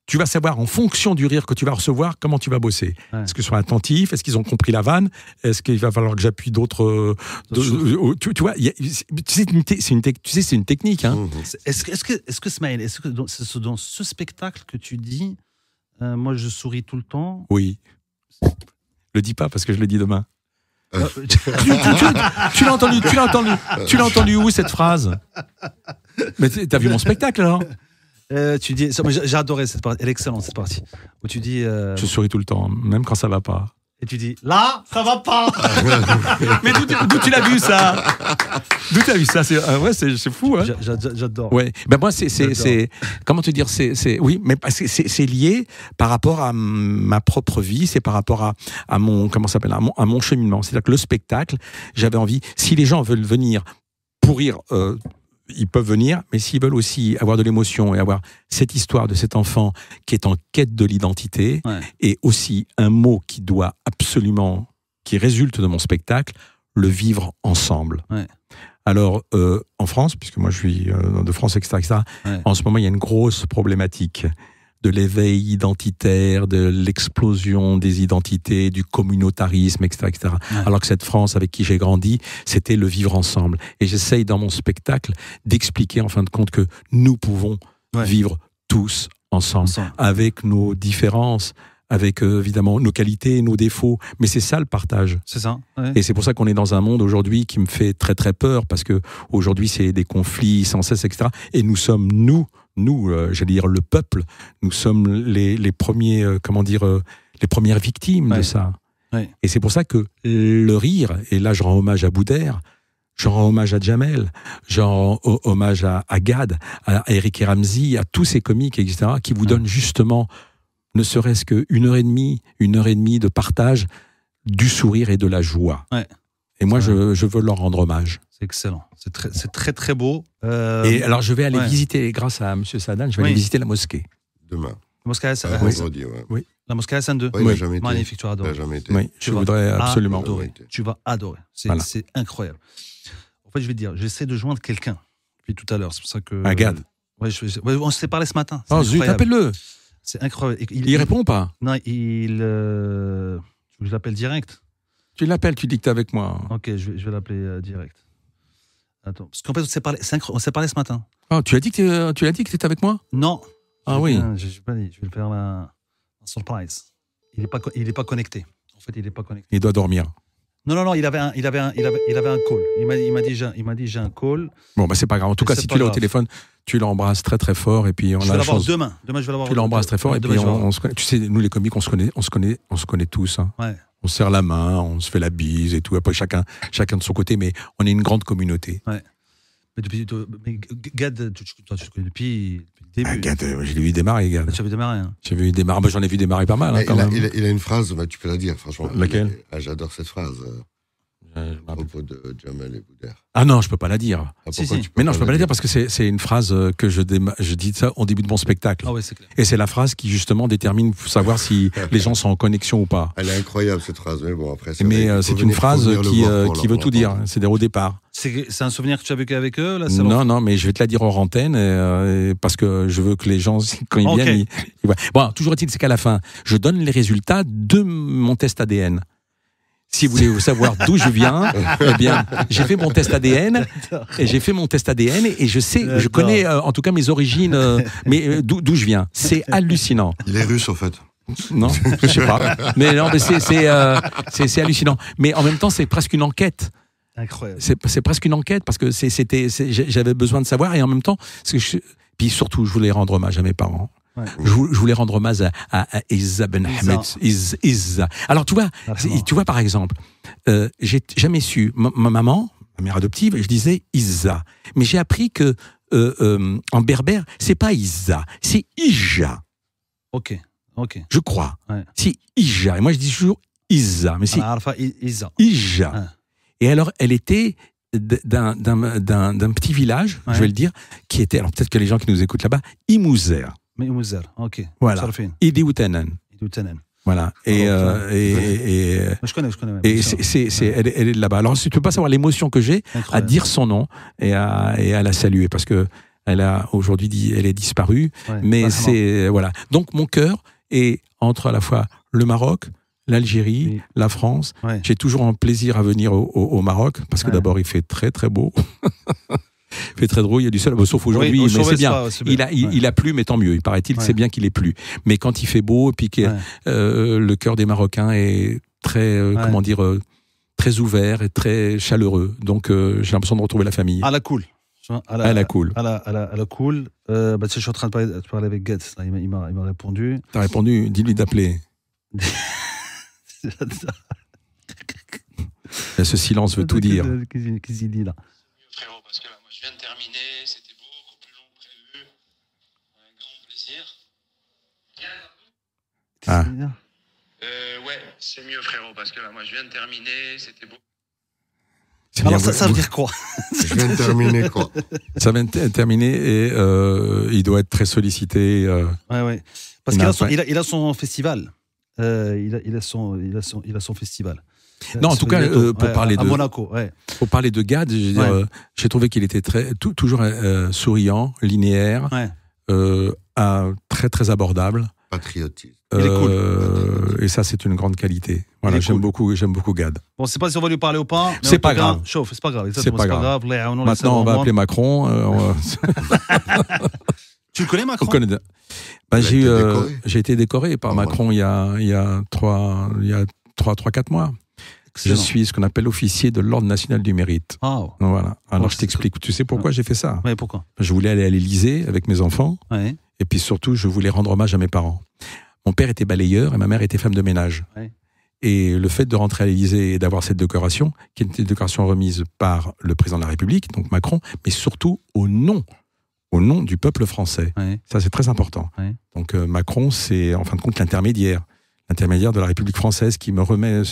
tu vas savoir en fonction du rire que tu vas recevoir comment tu vas bosser. Est-ce qu'ils sont attentifs Est-ce qu'ils ont compris la vanne Est-ce qu'il va falloir que j'appuie d'autres. Euh, euh, tu, vois, c'est une, tu sais, c'est une technique. Hein. Mmh. Est-ce que, est-ce que, ce dans, ce spectacle que tu dis, euh, moi je souris tout le temps Oui. Le dis pas parce que je le dis demain. tu, tu l'as entendu, tu l'as entendu, tu l'as entendu où cette phrase mais t'as vu mon spectacle alors euh, tu dis, j'ai adoré cette partie, elle est excellente cette partie. Où tu dis. Euh, Je souris tout le temps, même quand ça va pas. Et tu dis, là, ça va pas *laughs* Mais d'où tu l'as vu ça D'où tu as vu ça C'est euh, fou. Hein J'adore. Ouais. Ben moi, c'est. Comment te dire c'est Oui, mais c'est lié par rapport à ma propre vie, c'est par rapport à, à mon. Comment s'appelle à mon, à mon cheminement. C'est-à-dire que le spectacle, j'avais envie. Si les gens veulent venir pourrir. Euh, ils peuvent venir, mais s'ils veulent aussi avoir de l'émotion et avoir cette histoire de cet enfant qui est en quête de l'identité, et aussi un mot qui doit absolument, qui résulte de mon spectacle, le vivre ensemble. Alors, euh, en France, puisque moi je suis euh, de France, etc., etc. en ce moment, il y a une grosse problématique de l'éveil identitaire, de l'explosion des identités, du communautarisme, etc. Alors que cette France avec qui j'ai grandi, c'était le vivre ensemble. Et j'essaye dans mon spectacle d'expliquer en fin de compte que nous pouvons vivre tous ensemble, avec nos différences, avec euh, évidemment nos qualités nos défauts. Mais c'est ça le partage. C'est ça. Et c'est pour ça qu'on est dans un monde aujourd'hui qui me fait très très peur parce que aujourd'hui c'est des conflits sans cesse, etc. Et nous sommes nous nous, euh, j'allais dire le peuple, nous sommes les, premiers, euh, comment dire, euh, les premières victimes de ça. Et c'est pour ça que le rire, et là je rends hommage à Boudère, je rends hommage à Jamel, je rends hommage à, Gad, à Eric et Ramsey, à tous ces comiques, etc., qui vous donnent justement, ne serait-ce qu'une heure et demie, une heure et demie de partage, du sourire et de la joie. Et moi, je, veux leur rendre hommage. C'est excellent. C'est très, très, très, beau. Euh, Et alors, je vais aller visiter, grâce à M. Sadan, je vais aller visiter la mosquée. Demain. La mosquée Hassan II. Ah, la mosquée Magnifique, tu été. tu je voudrais absolument. Tu vas adorer. C'est incroyable. En fait, je vais te dire, j'essaie de joindre quelqu'un depuis tout à l'heure. C'est pour ça que. on s'est parlé ce matin. Oh zut, appelle-le. C'est incroyable. Il, il, répond pas. Non, il. Euh, je l'appelle direct tu l'appelles, tu dis que t'es avec moi. Ok, je vais, vais l'appeler euh, direct. Attends, parce qu'en fait, on s'est parlé, on s'est parlé ce matin. Ah, tu as dit que euh, tu l'as dit que t'étais avec moi Non. Ah oui. Je, ah, je, pas dit, je vais le faire la surprise. Il est pas, il est pas connecté. En fait, il est pas connecté. Il doit dormir. Non, non, non, il avait un, il avait un, il avait, il avait un call. Il m'a, il m'a dit, j'ai, il m'a dit, j'ai un call. Bon, bah c'est pas grave. En tout cas, si tu l'as au téléphone, tu l'embrasses très très fort et puis on je vais a la l'avoir chance. demain. Demain, je vais l'avoir. Tu l'embrasses très fort et puis on, on se Tu sais, nous les comiques, on se connaît, on se connaît, on se connaît tous. hein. Ouais on serre la main, on se fait la bise et tout. Après, chacun, chacun de son côté, mais on est une grande communauté. Ouais. Mais depuis, Gad, tu, te connais depuis, depuis, le début. Ah, Gad, euh, j'ai vu démarrer, Gad. Tu vu démarrer. J'ai vu démarrer. Hein. J'en ai vu démarrer pas mal. Hein, quand il, même. A, il, A, une phrase, bah, tu peux la dire, franchement. Laquelle ah, J'adore cette phrase. Euh, propos de et Ah non, je peux pas la dire. Ah, mais non, je peux pas la dire, parce que c'est une phrase euh, que je, je dis ça au début de mon spectacle. Ah ouais, clair. Et c'est la phrase qui justement détermine pour savoir si les gens sont en connexion ou pas. Elle est incroyable cette phrase, mais bon après. Mais euh, c'est une phrase qui, qui veut tout dire. C'est au départ. C'est un souvenir que tu as vécu avec eux là, Non, non, mais je vais te la dire hors antenne parce que je veux que les gens, *laughs* quand ils viennent, ils... Bon, toujours est-il, c'est qu'à la fin, je donne les résultats de mon test ADN si vous voulez savoir d'où je viens, *laughs* eh bien, j'ai fait mon test ADN et j'ai fait mon test ADN et je sais, je connais euh, en tout cas mes origines, euh, mais euh, d'où je viens. C'est hallucinant. Il est russe en fait. Non, je sais pas. Mais non, mais c'est hallucinant. Mais en même temps, c'est presque une enquête. Incroyable. C'est presque une enquête parce que c'était, j'avais besoin de savoir et en même temps, que je, puis surtout, je voulais rendre hommage à mes parents. Je, voulais rendre hommage à, à, Ben Ahmed. Alors, tu vois, ah, tu vois, par exemple, euh, j'ai jamais su, ma, maman, ma mère adoptive, je disais Izza. Mais j'ai appris que euh, euh, en berbère, c'est pas Izza, c'est Ija. Ok, ok. Je crois. C'est Ija. Et moi, je dis toujours Isa, Mais c'est ah, Ija. Et alors, elle était d'un petit village, je vais le dire, qui était, alors peut-être que les gens qui nous écoutent là-bas, Imouzer. Ok. Voilà. Idi Voilà. Et, oh, euh, et, et, je connais, je connais. Et elle, est de là-bas. Alors, si tu peux pas savoir l'émotion que j'ai à dire son nom et à, et à la saluer parce que elle a aujourd'hui dit, elle est disparue. mais c'est, voilà. Donc, mon cœur est entre à la fois le Maroc, l'Algérie, la France. J'ai toujours un plaisir à venir au, Maroc parce que d'abord, il fait très, très beau. *laughs* fait très drôle il y a du soleil, sauf aujourd'hui, mais c'est bien. Il, a, il, a plu, mais tant mieux. Il paraît-il, c'est bien qu'il ait plu. Mais quand il fait beau, et euh, le cœur des Marocains est très, euh, comment dire, euh, très ouvert et très chaleureux. Donc j'ai l'impression de retrouver la famille. À la cool. À la, cool. À la, à la, à la cool. Bah, je suis en train de parler, de parler avec il il m'a répondu. T'as répondu, dis-lui d'appeler. *laughs* *laughs* Ce silence veut tout dire. là frérot, parce que là, moi, je viens de terminer, c'était beaucoup plus long que prévu. Un grand plaisir. Ah. Euh, ouais, c'est mieux, frérot, parce que là, moi, je viens de terminer, c'était beau. Alors ça, ça veut dire quoi *laughs* Je viens de terminer quoi Ça vient de terminer et euh, il doit être très sollicité. Euh, ouais, ouais. Parce qu'il a, son, il a, son festival. Euh, il, il, a son, il, a son, il a son festival. Non, en tout cas, euh, pour, parler de, Monaco, pour parler de Gad, euh, j'ai trouvé qu'il était très, toujours euh, souriant, linéaire, très très abordable. Patriotique. Et ça, c'est une grande qualité. Voilà, j'aime beaucoup, j'aime beaucoup Gad. Bon, c'est pas si on va lui parler ou pas. C'est pas, grave. c'est pas grave. C'est pas, grave. Maintenant, on va appeler Macron. *laughs* *laughs* tu le connais, Macron bah, J'ai été décoré par ah, Macron il y a 3 il y a trois, trois, quatre mois. Je suis ce qu'on appelle officier de l'Ordre national du mérite. Voilà. Alors je t'explique. Tu sais pourquoi j'ai fait ça pourquoi Je voulais aller à l'Élysée avec mes enfants. Et puis surtout, je voulais rendre hommage à mes parents. Mon père était balayeur et ma mère était femme de ménage. Et le fait de rentrer à l'Élysée et d'avoir cette décoration, qui est une décoration remise par le président de la République, donc Macron, mais surtout au nom, au nom du peuple français. Ça, c'est très important. Donc euh, Macron, c'est en fin de compte l'intermédiaire intermédiaire de la République française qui me remet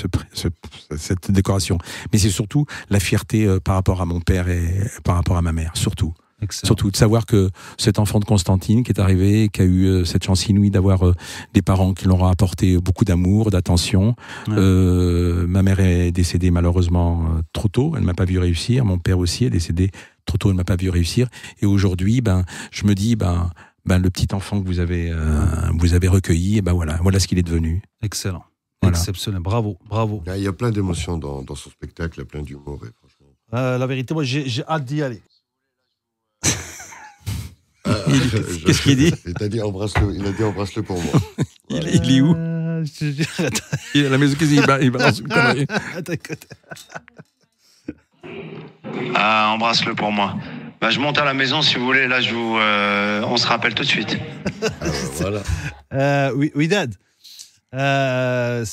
cette décoration. Mais c'est surtout la fierté euh, par rapport à mon père et par rapport à ma mère, surtout. Surtout de savoir que cet enfant de Constantine qui est arrivé, qui a eu euh, cette chance inouïe d'avoir euh, des parents qui l'ont apporté beaucoup d'amour, d'attention. ma mère est décédée malheureusement trop tôt, elle m'a pas vu réussir. Mon père aussi est décédé trop tôt, elle m'a pas vu réussir. Et aujourd'hui, ben, je me dis, ben, ben, le petit enfant que vous avez, euh, vous avez recueilli, et ben voilà, voilà ce qu'il est devenu. Excellent. Exceptionnel. Bravo, bravo. Il y a plein d'émotions dans, dans, son spectacle, plein d'humour. Euh, la vérité, moi, j'ai hâte d'y aller. Euh, qu'est-ce qu'il dit Il a dit embrasse-le pour moi. *laughs* il, il, est où *laughs* Il est à la maison, il, va il balance une *laughs* connerie. Ah, embrasse-le pour moi. Bah, je monte à la maison si vous voulez. Là, je vous, euh, on se rappelle tout de suite. *laughs* Ah, voilà. Euh, oui, oui, Dad. 5 euh,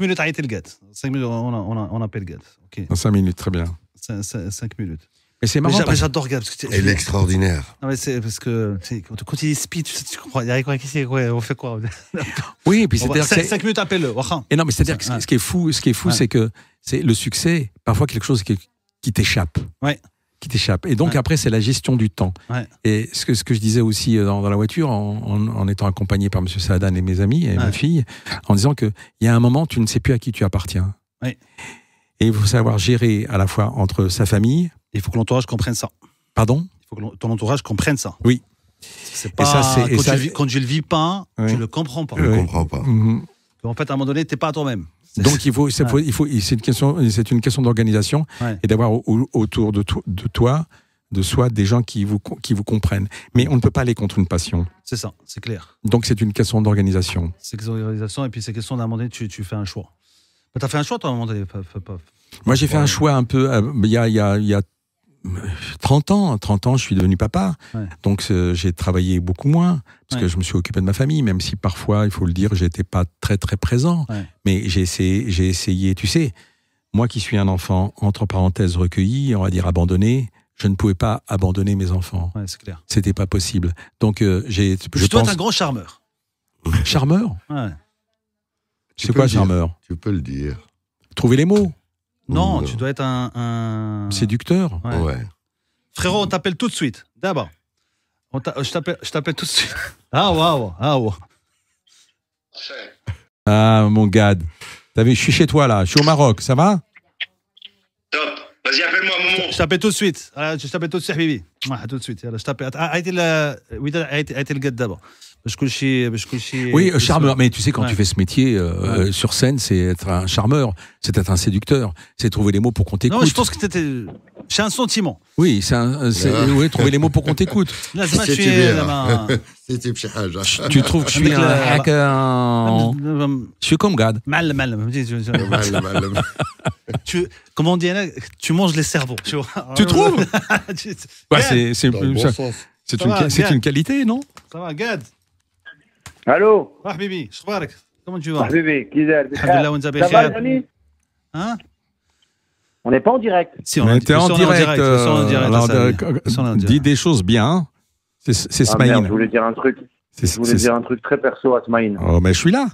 minutes, arrêtez le 5 minutes, on, on, on appelle le gars. Okay. 5 ah, minutes, très bien. 5 minutes. Mais c'est marrant. J'adore Gab. Elle est extraordinaire. Non, mais c'est parce que quand il est speed, tu comprends. Il y a quoi, on fait quoi *laughs* Oui, et puis c'est-à-dire. 5 bah, minutes, appelle-le. Et non, mais c'est-à-dire ce qui est fou, ce qui est fou, c'est que c'est le succès, parfois quelque chose qui, t'échappe. Ouais qui t'échappe. Et donc après, c'est la gestion du temps. Et ce que, ce que je disais aussi euh, dans, la voiture, en, étant accompagné par M. Saadan et mes amis et ma fille, en disant qu'il y a un moment, tu ne sais plus à qui tu appartiens. Et il faut savoir gérer à la fois entre sa famille. Il faut que l'entourage comprenne ça. Pardon Il faut que ton entourage comprenne ça. Oui. et ça, c'est, quand, ça... quand, tu, ne le vis pas, tu ne le comprends pas. Tu le comprends pas. Mhm. En fait, à un moment donné, tu n'es pas à toi-même. Donc il faut, il faut, c'est une question, c'est une question d'organisation et d'avoir autour de, toi, de soi, des gens qui vous qui vous comprennent. Mais on ne peut pas aller contre une passion. C'est ça, c'est clair. Donc c'est une question d'organisation. C'est une question d'organisation et puis c'est question d'un moment donné, tu, tu, fais un choix. Bah, tu as fait un choix toi à un moment donné. Moi j'ai fait un choix un peu. Euh, il y, a, y a 30 ans, 30 ans, je suis devenu papa. Donc euh, j'ai travaillé beaucoup moins parce que je me suis occupé de ma famille, même si parfois, il faut le dire, j'étais pas très très présent. Mais j'ai essayé, j'ai essayé, tu sais, moi qui suis un enfant entre parenthèses recueilli, on va dire abandonné, je ne pouvais pas abandonner mes enfants. c'est clair. C'était pas possible. Donc euh, j'ai. Je, un grand charmeur. Charmeur. C'est quoi charmeur Tu peux le dire. Trouver les mots. Non, tu euh, dois être un. Séducteur ouais. Frérot, on t'appelle tout de suite. D'abord. Je t'appelle tout de suite. Ah, waouh, ah, waouh. Ah, mon gars. Je suis chez toi là, je suis au Maroc, ça va Top. Vas-y, appelle-moi, moment. Je t'appelle tout de suite. Je t'appelle tout de suite, Bibi. Ah, tout de suite. Je t'appelle. Arrêtez la... le gars d'abord. Oui, euh, charmeur. Mais tu sais, quand tu fais ce métier euh, euh, sur scène, c'est être un charmeur, c'est être un séducteur, c'est trouver les mots pour qu'on t'écoute. Non, je pense que t'étais. C'est un sentiment. Oui, c'est oui, trouver les mots pour qu'on t'écoute. Tu trouves que je suis un ah, Je suis comme Gad. Mal, mal. Comment on dit, tu manges les cerveaux. Tu, trouves *laughs* bah, c'est une, qualité, non Ça va, Gad Allô Ah, Bibi, Comment tu vas Ah, Bibi, Hein on n'est pas en direct. Si, on, était en, direct. Dis des choses bien. Hein. C'est ah, Smaïn. je voulais dire un truc. Je voulais dire un truc très perso à Smaïn. Oh, mais je suis là.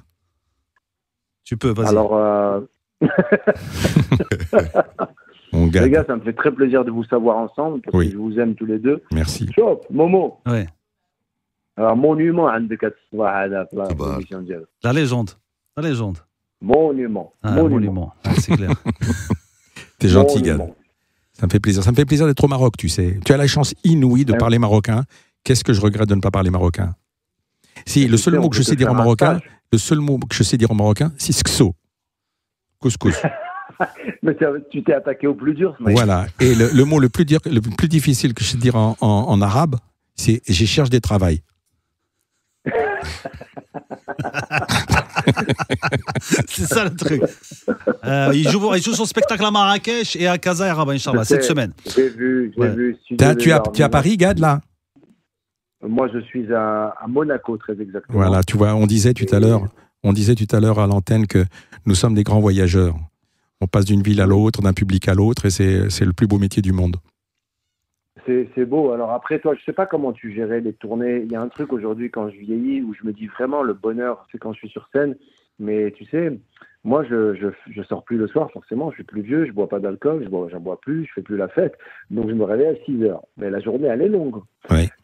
Tu peux, vas-y. Alors. Euh, *laughs* *laughs* *laughs* les gars, ça me fait très plaisir de vous savoir ensemble, parce que je vous aime tous les deux. Merci. Chop, Momo. Alors, monument, la légende. La légende. Monument. Ah, monument. Ah, c'est clair. *laughs* T'es gentil, Gad. Ça me fait plaisir. Ça me fait plaisir d'être au Maroc, tu sais. Tu as la chance inouïe de parler marocain. Qu'est-ce que je regrette de ne pas parler marocain Si, le seul mot que je sais dire en marocain, le seul mot que je sais dire en marocain, c'est skso. Couscous. *laughs* *laughs* tu t'es attaqué au plus dur. Voilà. Et le, mot le plus, dur, le plus difficile que je sais dire en, arabe, c'est j'ai cherche des travail. *laughs* c'est ça le truc. Euh, il, joue, joue, son spectacle à Marrakech et à Casa cette semaine. tu, es à Paris, Gad, là Moi, je suis à, Monaco, très exactement. Voilà, tu vois, on disait tout à l'heure. On disait tout à l'heure à l'antenne que nous sommes des grands voyageurs. On passe d'une ville à l'autre, d'un public à l'autre, et c'est le plus beau métier du monde. C'est beau. Alors après, toi, je sais pas comment tu gérais les tournées. Il y a un truc aujourd'hui quand je vieillis où je me dis vraiment le bonheur, c'est quand je suis sur scène mais tu sais, moi, je, je, sors plus le soir, forcément. Je suis plus vieux, je bois pas d'alcool, je bois, j'en bois plus, je fais plus la fête. Donc, je me réveille à 6 heures. Mais la journée, elle est longue.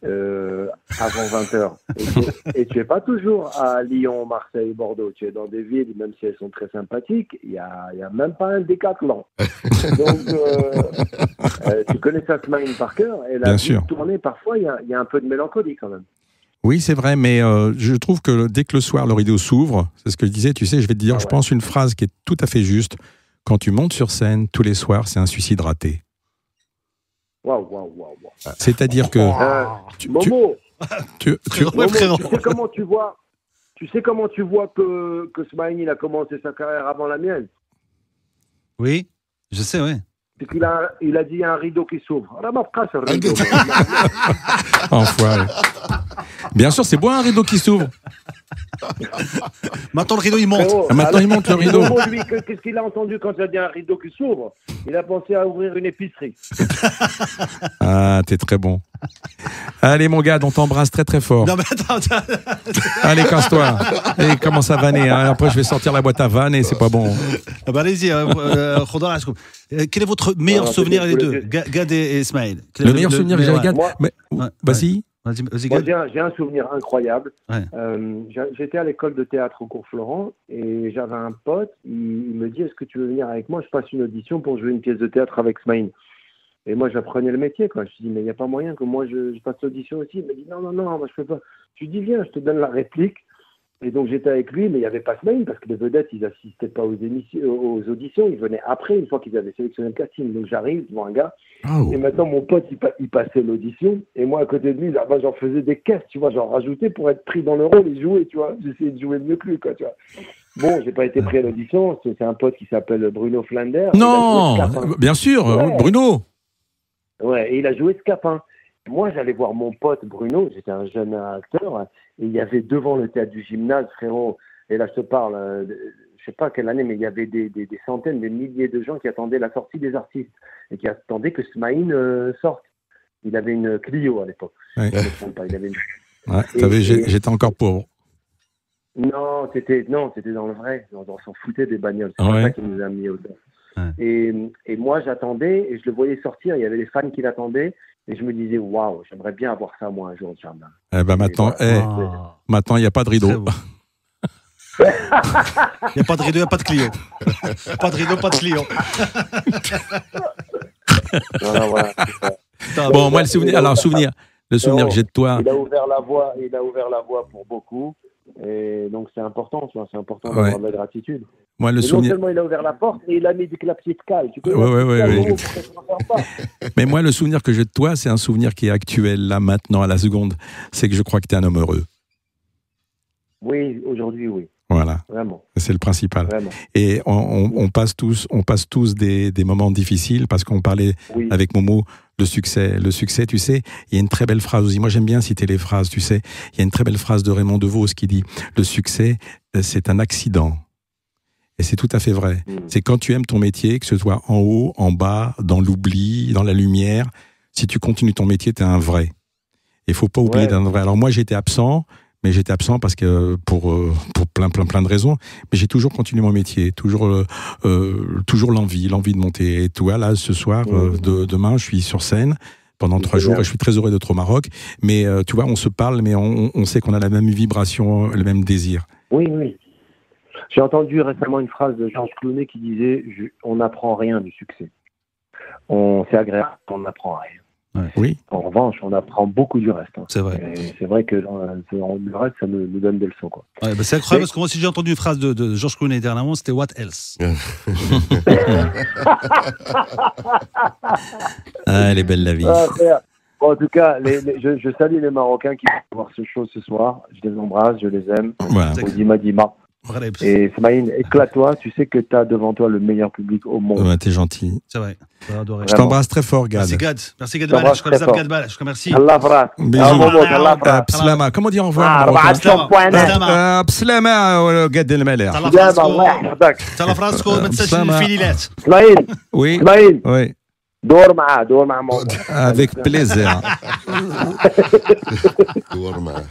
Euh, avant 20 h Et, tu n'es pas toujours à Lyon, Marseille, Bordeaux. Tu es dans des villes, même si elles sont très sympathiques, il n'y a, même pas un décathlon. *laughs* Donc, euh, euh, tu connais sa semaine par cœur. Et la Bien sûr. tournée, parfois, il y y a un peu de mélancolie quand même. Oui, c'est vrai, mais euh, je trouve que dès que le soir le rideau s'ouvre, c'est ce que je disais, tu sais, je vais te dire, ah je pense une phrase qui est tout à fait juste. Quand tu montes sur scène, tous les soirs, c'est un suicide raté. Waouh, waouh, waouh. C'est-à-dire que. Euh, tu, Momo, tu, tu, sais comment tu vois, tu sais comment tu vois que, que il a commencé sa carrière avant la mienne Oui, je sais, oui. il a dit y a un rideau qui s'ouvre. Ah, *laughs* *laughs* Enfoiré. Bien sûr, c'est bon un rideau qui s'ouvre. *laughs* Maintenant, le rideau, il monte. Ah, maintenant, il monte le rideau. Qu'est-ce qu'il a entendu quand il a dit un rideau qui s'ouvre Il a pensé à ouvrir une épicerie. *laughs* ah, t'es très bon. Allez, mon gars, on t'embrasse très très fort. Non, mais attends, Allez, casse-toi. Et commence à vanner. Hein. Après, je vais sortir la boîte à vanner, c'est pas bon. Ah, bah, allez-y, euh, euh, euh, quel est votre meilleur souvenir des deux, Gad et Ismail Le meilleur souvenir que j'ai Gad Bah si j'ai, un, souvenir incroyable. Euh, j'étais à l'école de théâtre au cours Florent et j'avais un pote. Il me dit Est-ce que tu veux venir avec moi Je passe une audition pour jouer une pièce de théâtre avec Smaïn. Et moi, j'apprenais le métier. Quoi. Je me suis dit Mais il n'y a pas moyen que moi je, passe l'audition aussi. Il me dit Non, non, non, moi, je peux pas. Tu dis Viens, je te donne la réplique. Et donc j'étais avec lui, mais il n'y avait pas ce mail parce que les vedettes, ils n'assistaient pas aux, euh, aux auditions, ils venaient après, une fois qu'ils avaient sélectionné le casting. Donc j'arrive devant un gars, ah, oh. et maintenant mon pote, il, passait l'audition, et moi à côté de lui, là j'en faisais des caisses, tu vois, j'en rajoutais pour être pris dans le rôle et jouer, tu vois. J'essayais de jouer mieux que lui, quoi, tu vois. Bon, j'ai pas été pris à l'audition, c'est un pote qui s'appelle Bruno Flander. Non, bien sûr, Bruno. Ouais, et il a joué Scapin. Moi, j'allais voir mon pote Bruno, j'étais un jeune acteur, et il y avait devant le théâtre du gymnase, frérot, et là je te parle, euh, je sais pas quelle année, mais il y avait des, centaines, des milliers de gens qui attendaient la sortie des artistes, et qui attendaient que Smaïn euh, sorte. Il avait une Clio à l'époque. Ouais. Une... j'étais encore pauvre. Non, c'était non, c'était dans le vrai. On, s'en foutait des bagnoles. C'est ça qui nous a mis au Et, et, moi, j'attendais et je le voyais sortir. Il y avait les fans qui l'attendaient et je me disais, waouh, j'aimerais bien avoir ça moi un jour de Eh ben maintenant, eh, ah. maintenant il n'y *laughs* a pas de rideau. Il n'y a pas de rideau, il n'y a pas de client. pas de rideau, pas de client. *laughs* voilà, bon, moi, le souvenir, alors, souvenir, le souvenir que j'ai de toi. Il a ouvert la voie, il a ouvert la voie pour beaucoup. Et donc c'est important, tu vois, c'est important d'avoir de la gratitude. Moi, le souvenir... Non seulement il a ouvert la porte, mais il a mis du clapier de cale. Tu vois *laughs* mais moi, le souvenir que j'ai de toi, c'est un souvenir qui est actuel, là, maintenant, à la seconde. C'est que je crois que tu es un homme heureux. Oui, aujourd'hui, oui. Voilà. C'est le principal. Et on, passe tous, on passe tous des, des moments difficiles parce qu'on parlait avec Momo le succès. Le succès, tu sais, il y a une très belle phrase aussi. Moi, j'aime bien citer les phrases, tu sais. Il y a une très belle phrase de Raymond De DeVos qui dit Le succès, euh, c'est un accident. Et c'est tout à fait vrai. Mm. C'est quand tu aimes ton métier, que ce soit en haut, en bas, dans l'oubli, dans la lumière, si tu continues ton métier, tu es un vrai. Il faut pas oublier d'un vrai. Alors moi, j'étais absent, mais j'étais absent parce que pour euh, pour plein plein plein de raisons. Mais j'ai toujours continué mon métier, toujours euh, euh, toujours l'envie, l'envie de monter. Et vois ah, là, ce soir, demain, je suis sur scène pendant trois jours et je suis très heureux d'être au Maroc. Mais tu vois, on se parle, mais on, sait qu'on a la même vibration, le même désir. Oui, oui. J'ai entendu récemment une phrase de Georges Clooney qui disait On n'apprend rien du succès. On, c'est agréable, on n'apprend rien. Oui. En revanche, on apprend beaucoup du reste. Hein. C'est vrai. C'est vrai que euh, le reste, ça nous, donne des leçons. Bah, c'est incroyable, parce que moi aussi j'ai entendu une phrase de, George Clooney dernièrement, c'était What else *laughs* Ah, elle est belle la vie. Ah, en tout cas, je, salue les Marocains qui vont voir ce show ce soir. Je les embrasse, je les aime. dit m'a Dima Dima. Et Smaïn, éclate-toi, tu sais que tu as devant toi le meilleur public au monde. t'es gentil. C'est vrai. Je t'embrasse très fort, Gad. Merci, Gad. Merci, Gad Je te remercie Je remercie. Allah ah, Comment dire au revoir Abslama, Gad El دور معاه دور مع موضوع بليزير دور معاه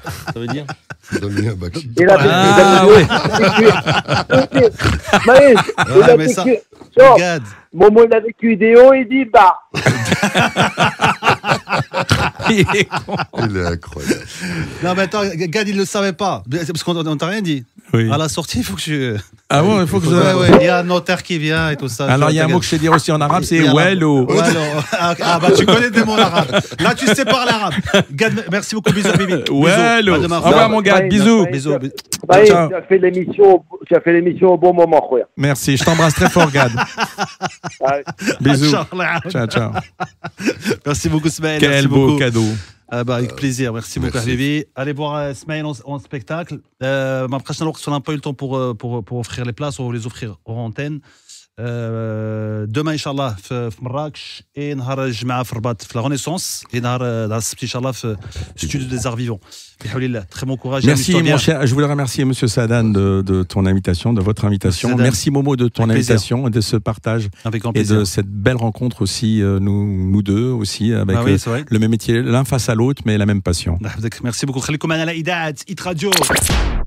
Mon avec vidéo, il dit bah il est incroyable. Non, mais attends, Gad, il ne le savait pas. Parce qu'on t'a rien dit. À la sortie, il faut que je. Ah bon, il faut que je. Ouais, Il y a un notaire qui vient et tout ça. Alors, il y a un mot que je sais dire aussi en arabe, c'est Wello. Ah, ah, bah, tu connais des mots en arabe. Là, tu sais parler arabe. Gad, merci beaucoup. Bisous, Bibi. *laughs* Wello. Au revoir, mon gars. Bisous. Bisous. Tu as fait l'émission au bon moment, Merci. Je t'embrasse très fort, Gad. *laughs* Bisous. Ciao, ciao. Merci beaucoup, Smaël. Quel beau cadeau. Ah, bah, avec plaisir, merci beaucoup Allez voir Smail en, spectacle. Euh, ma prochaine fois, on n'a pas eu le temps pour, euh, pour, pour offrir les places, on va les offrir aux antenne. Euh, demain, ان شاء et في مراكش la renaissance, Renaissance à الرباط في لا studio des نهار نهار très bon courage merci mon cher je voulais remercier monsieur Sadan de, ton invitation de votre invitation merci Momo de ton invitation et de ce partage et de cette belle rencontre aussi euh, nous, deux aussi avec ah euh, le même métier l'un face à l'autre mais la même passion bah, merci beaucoup It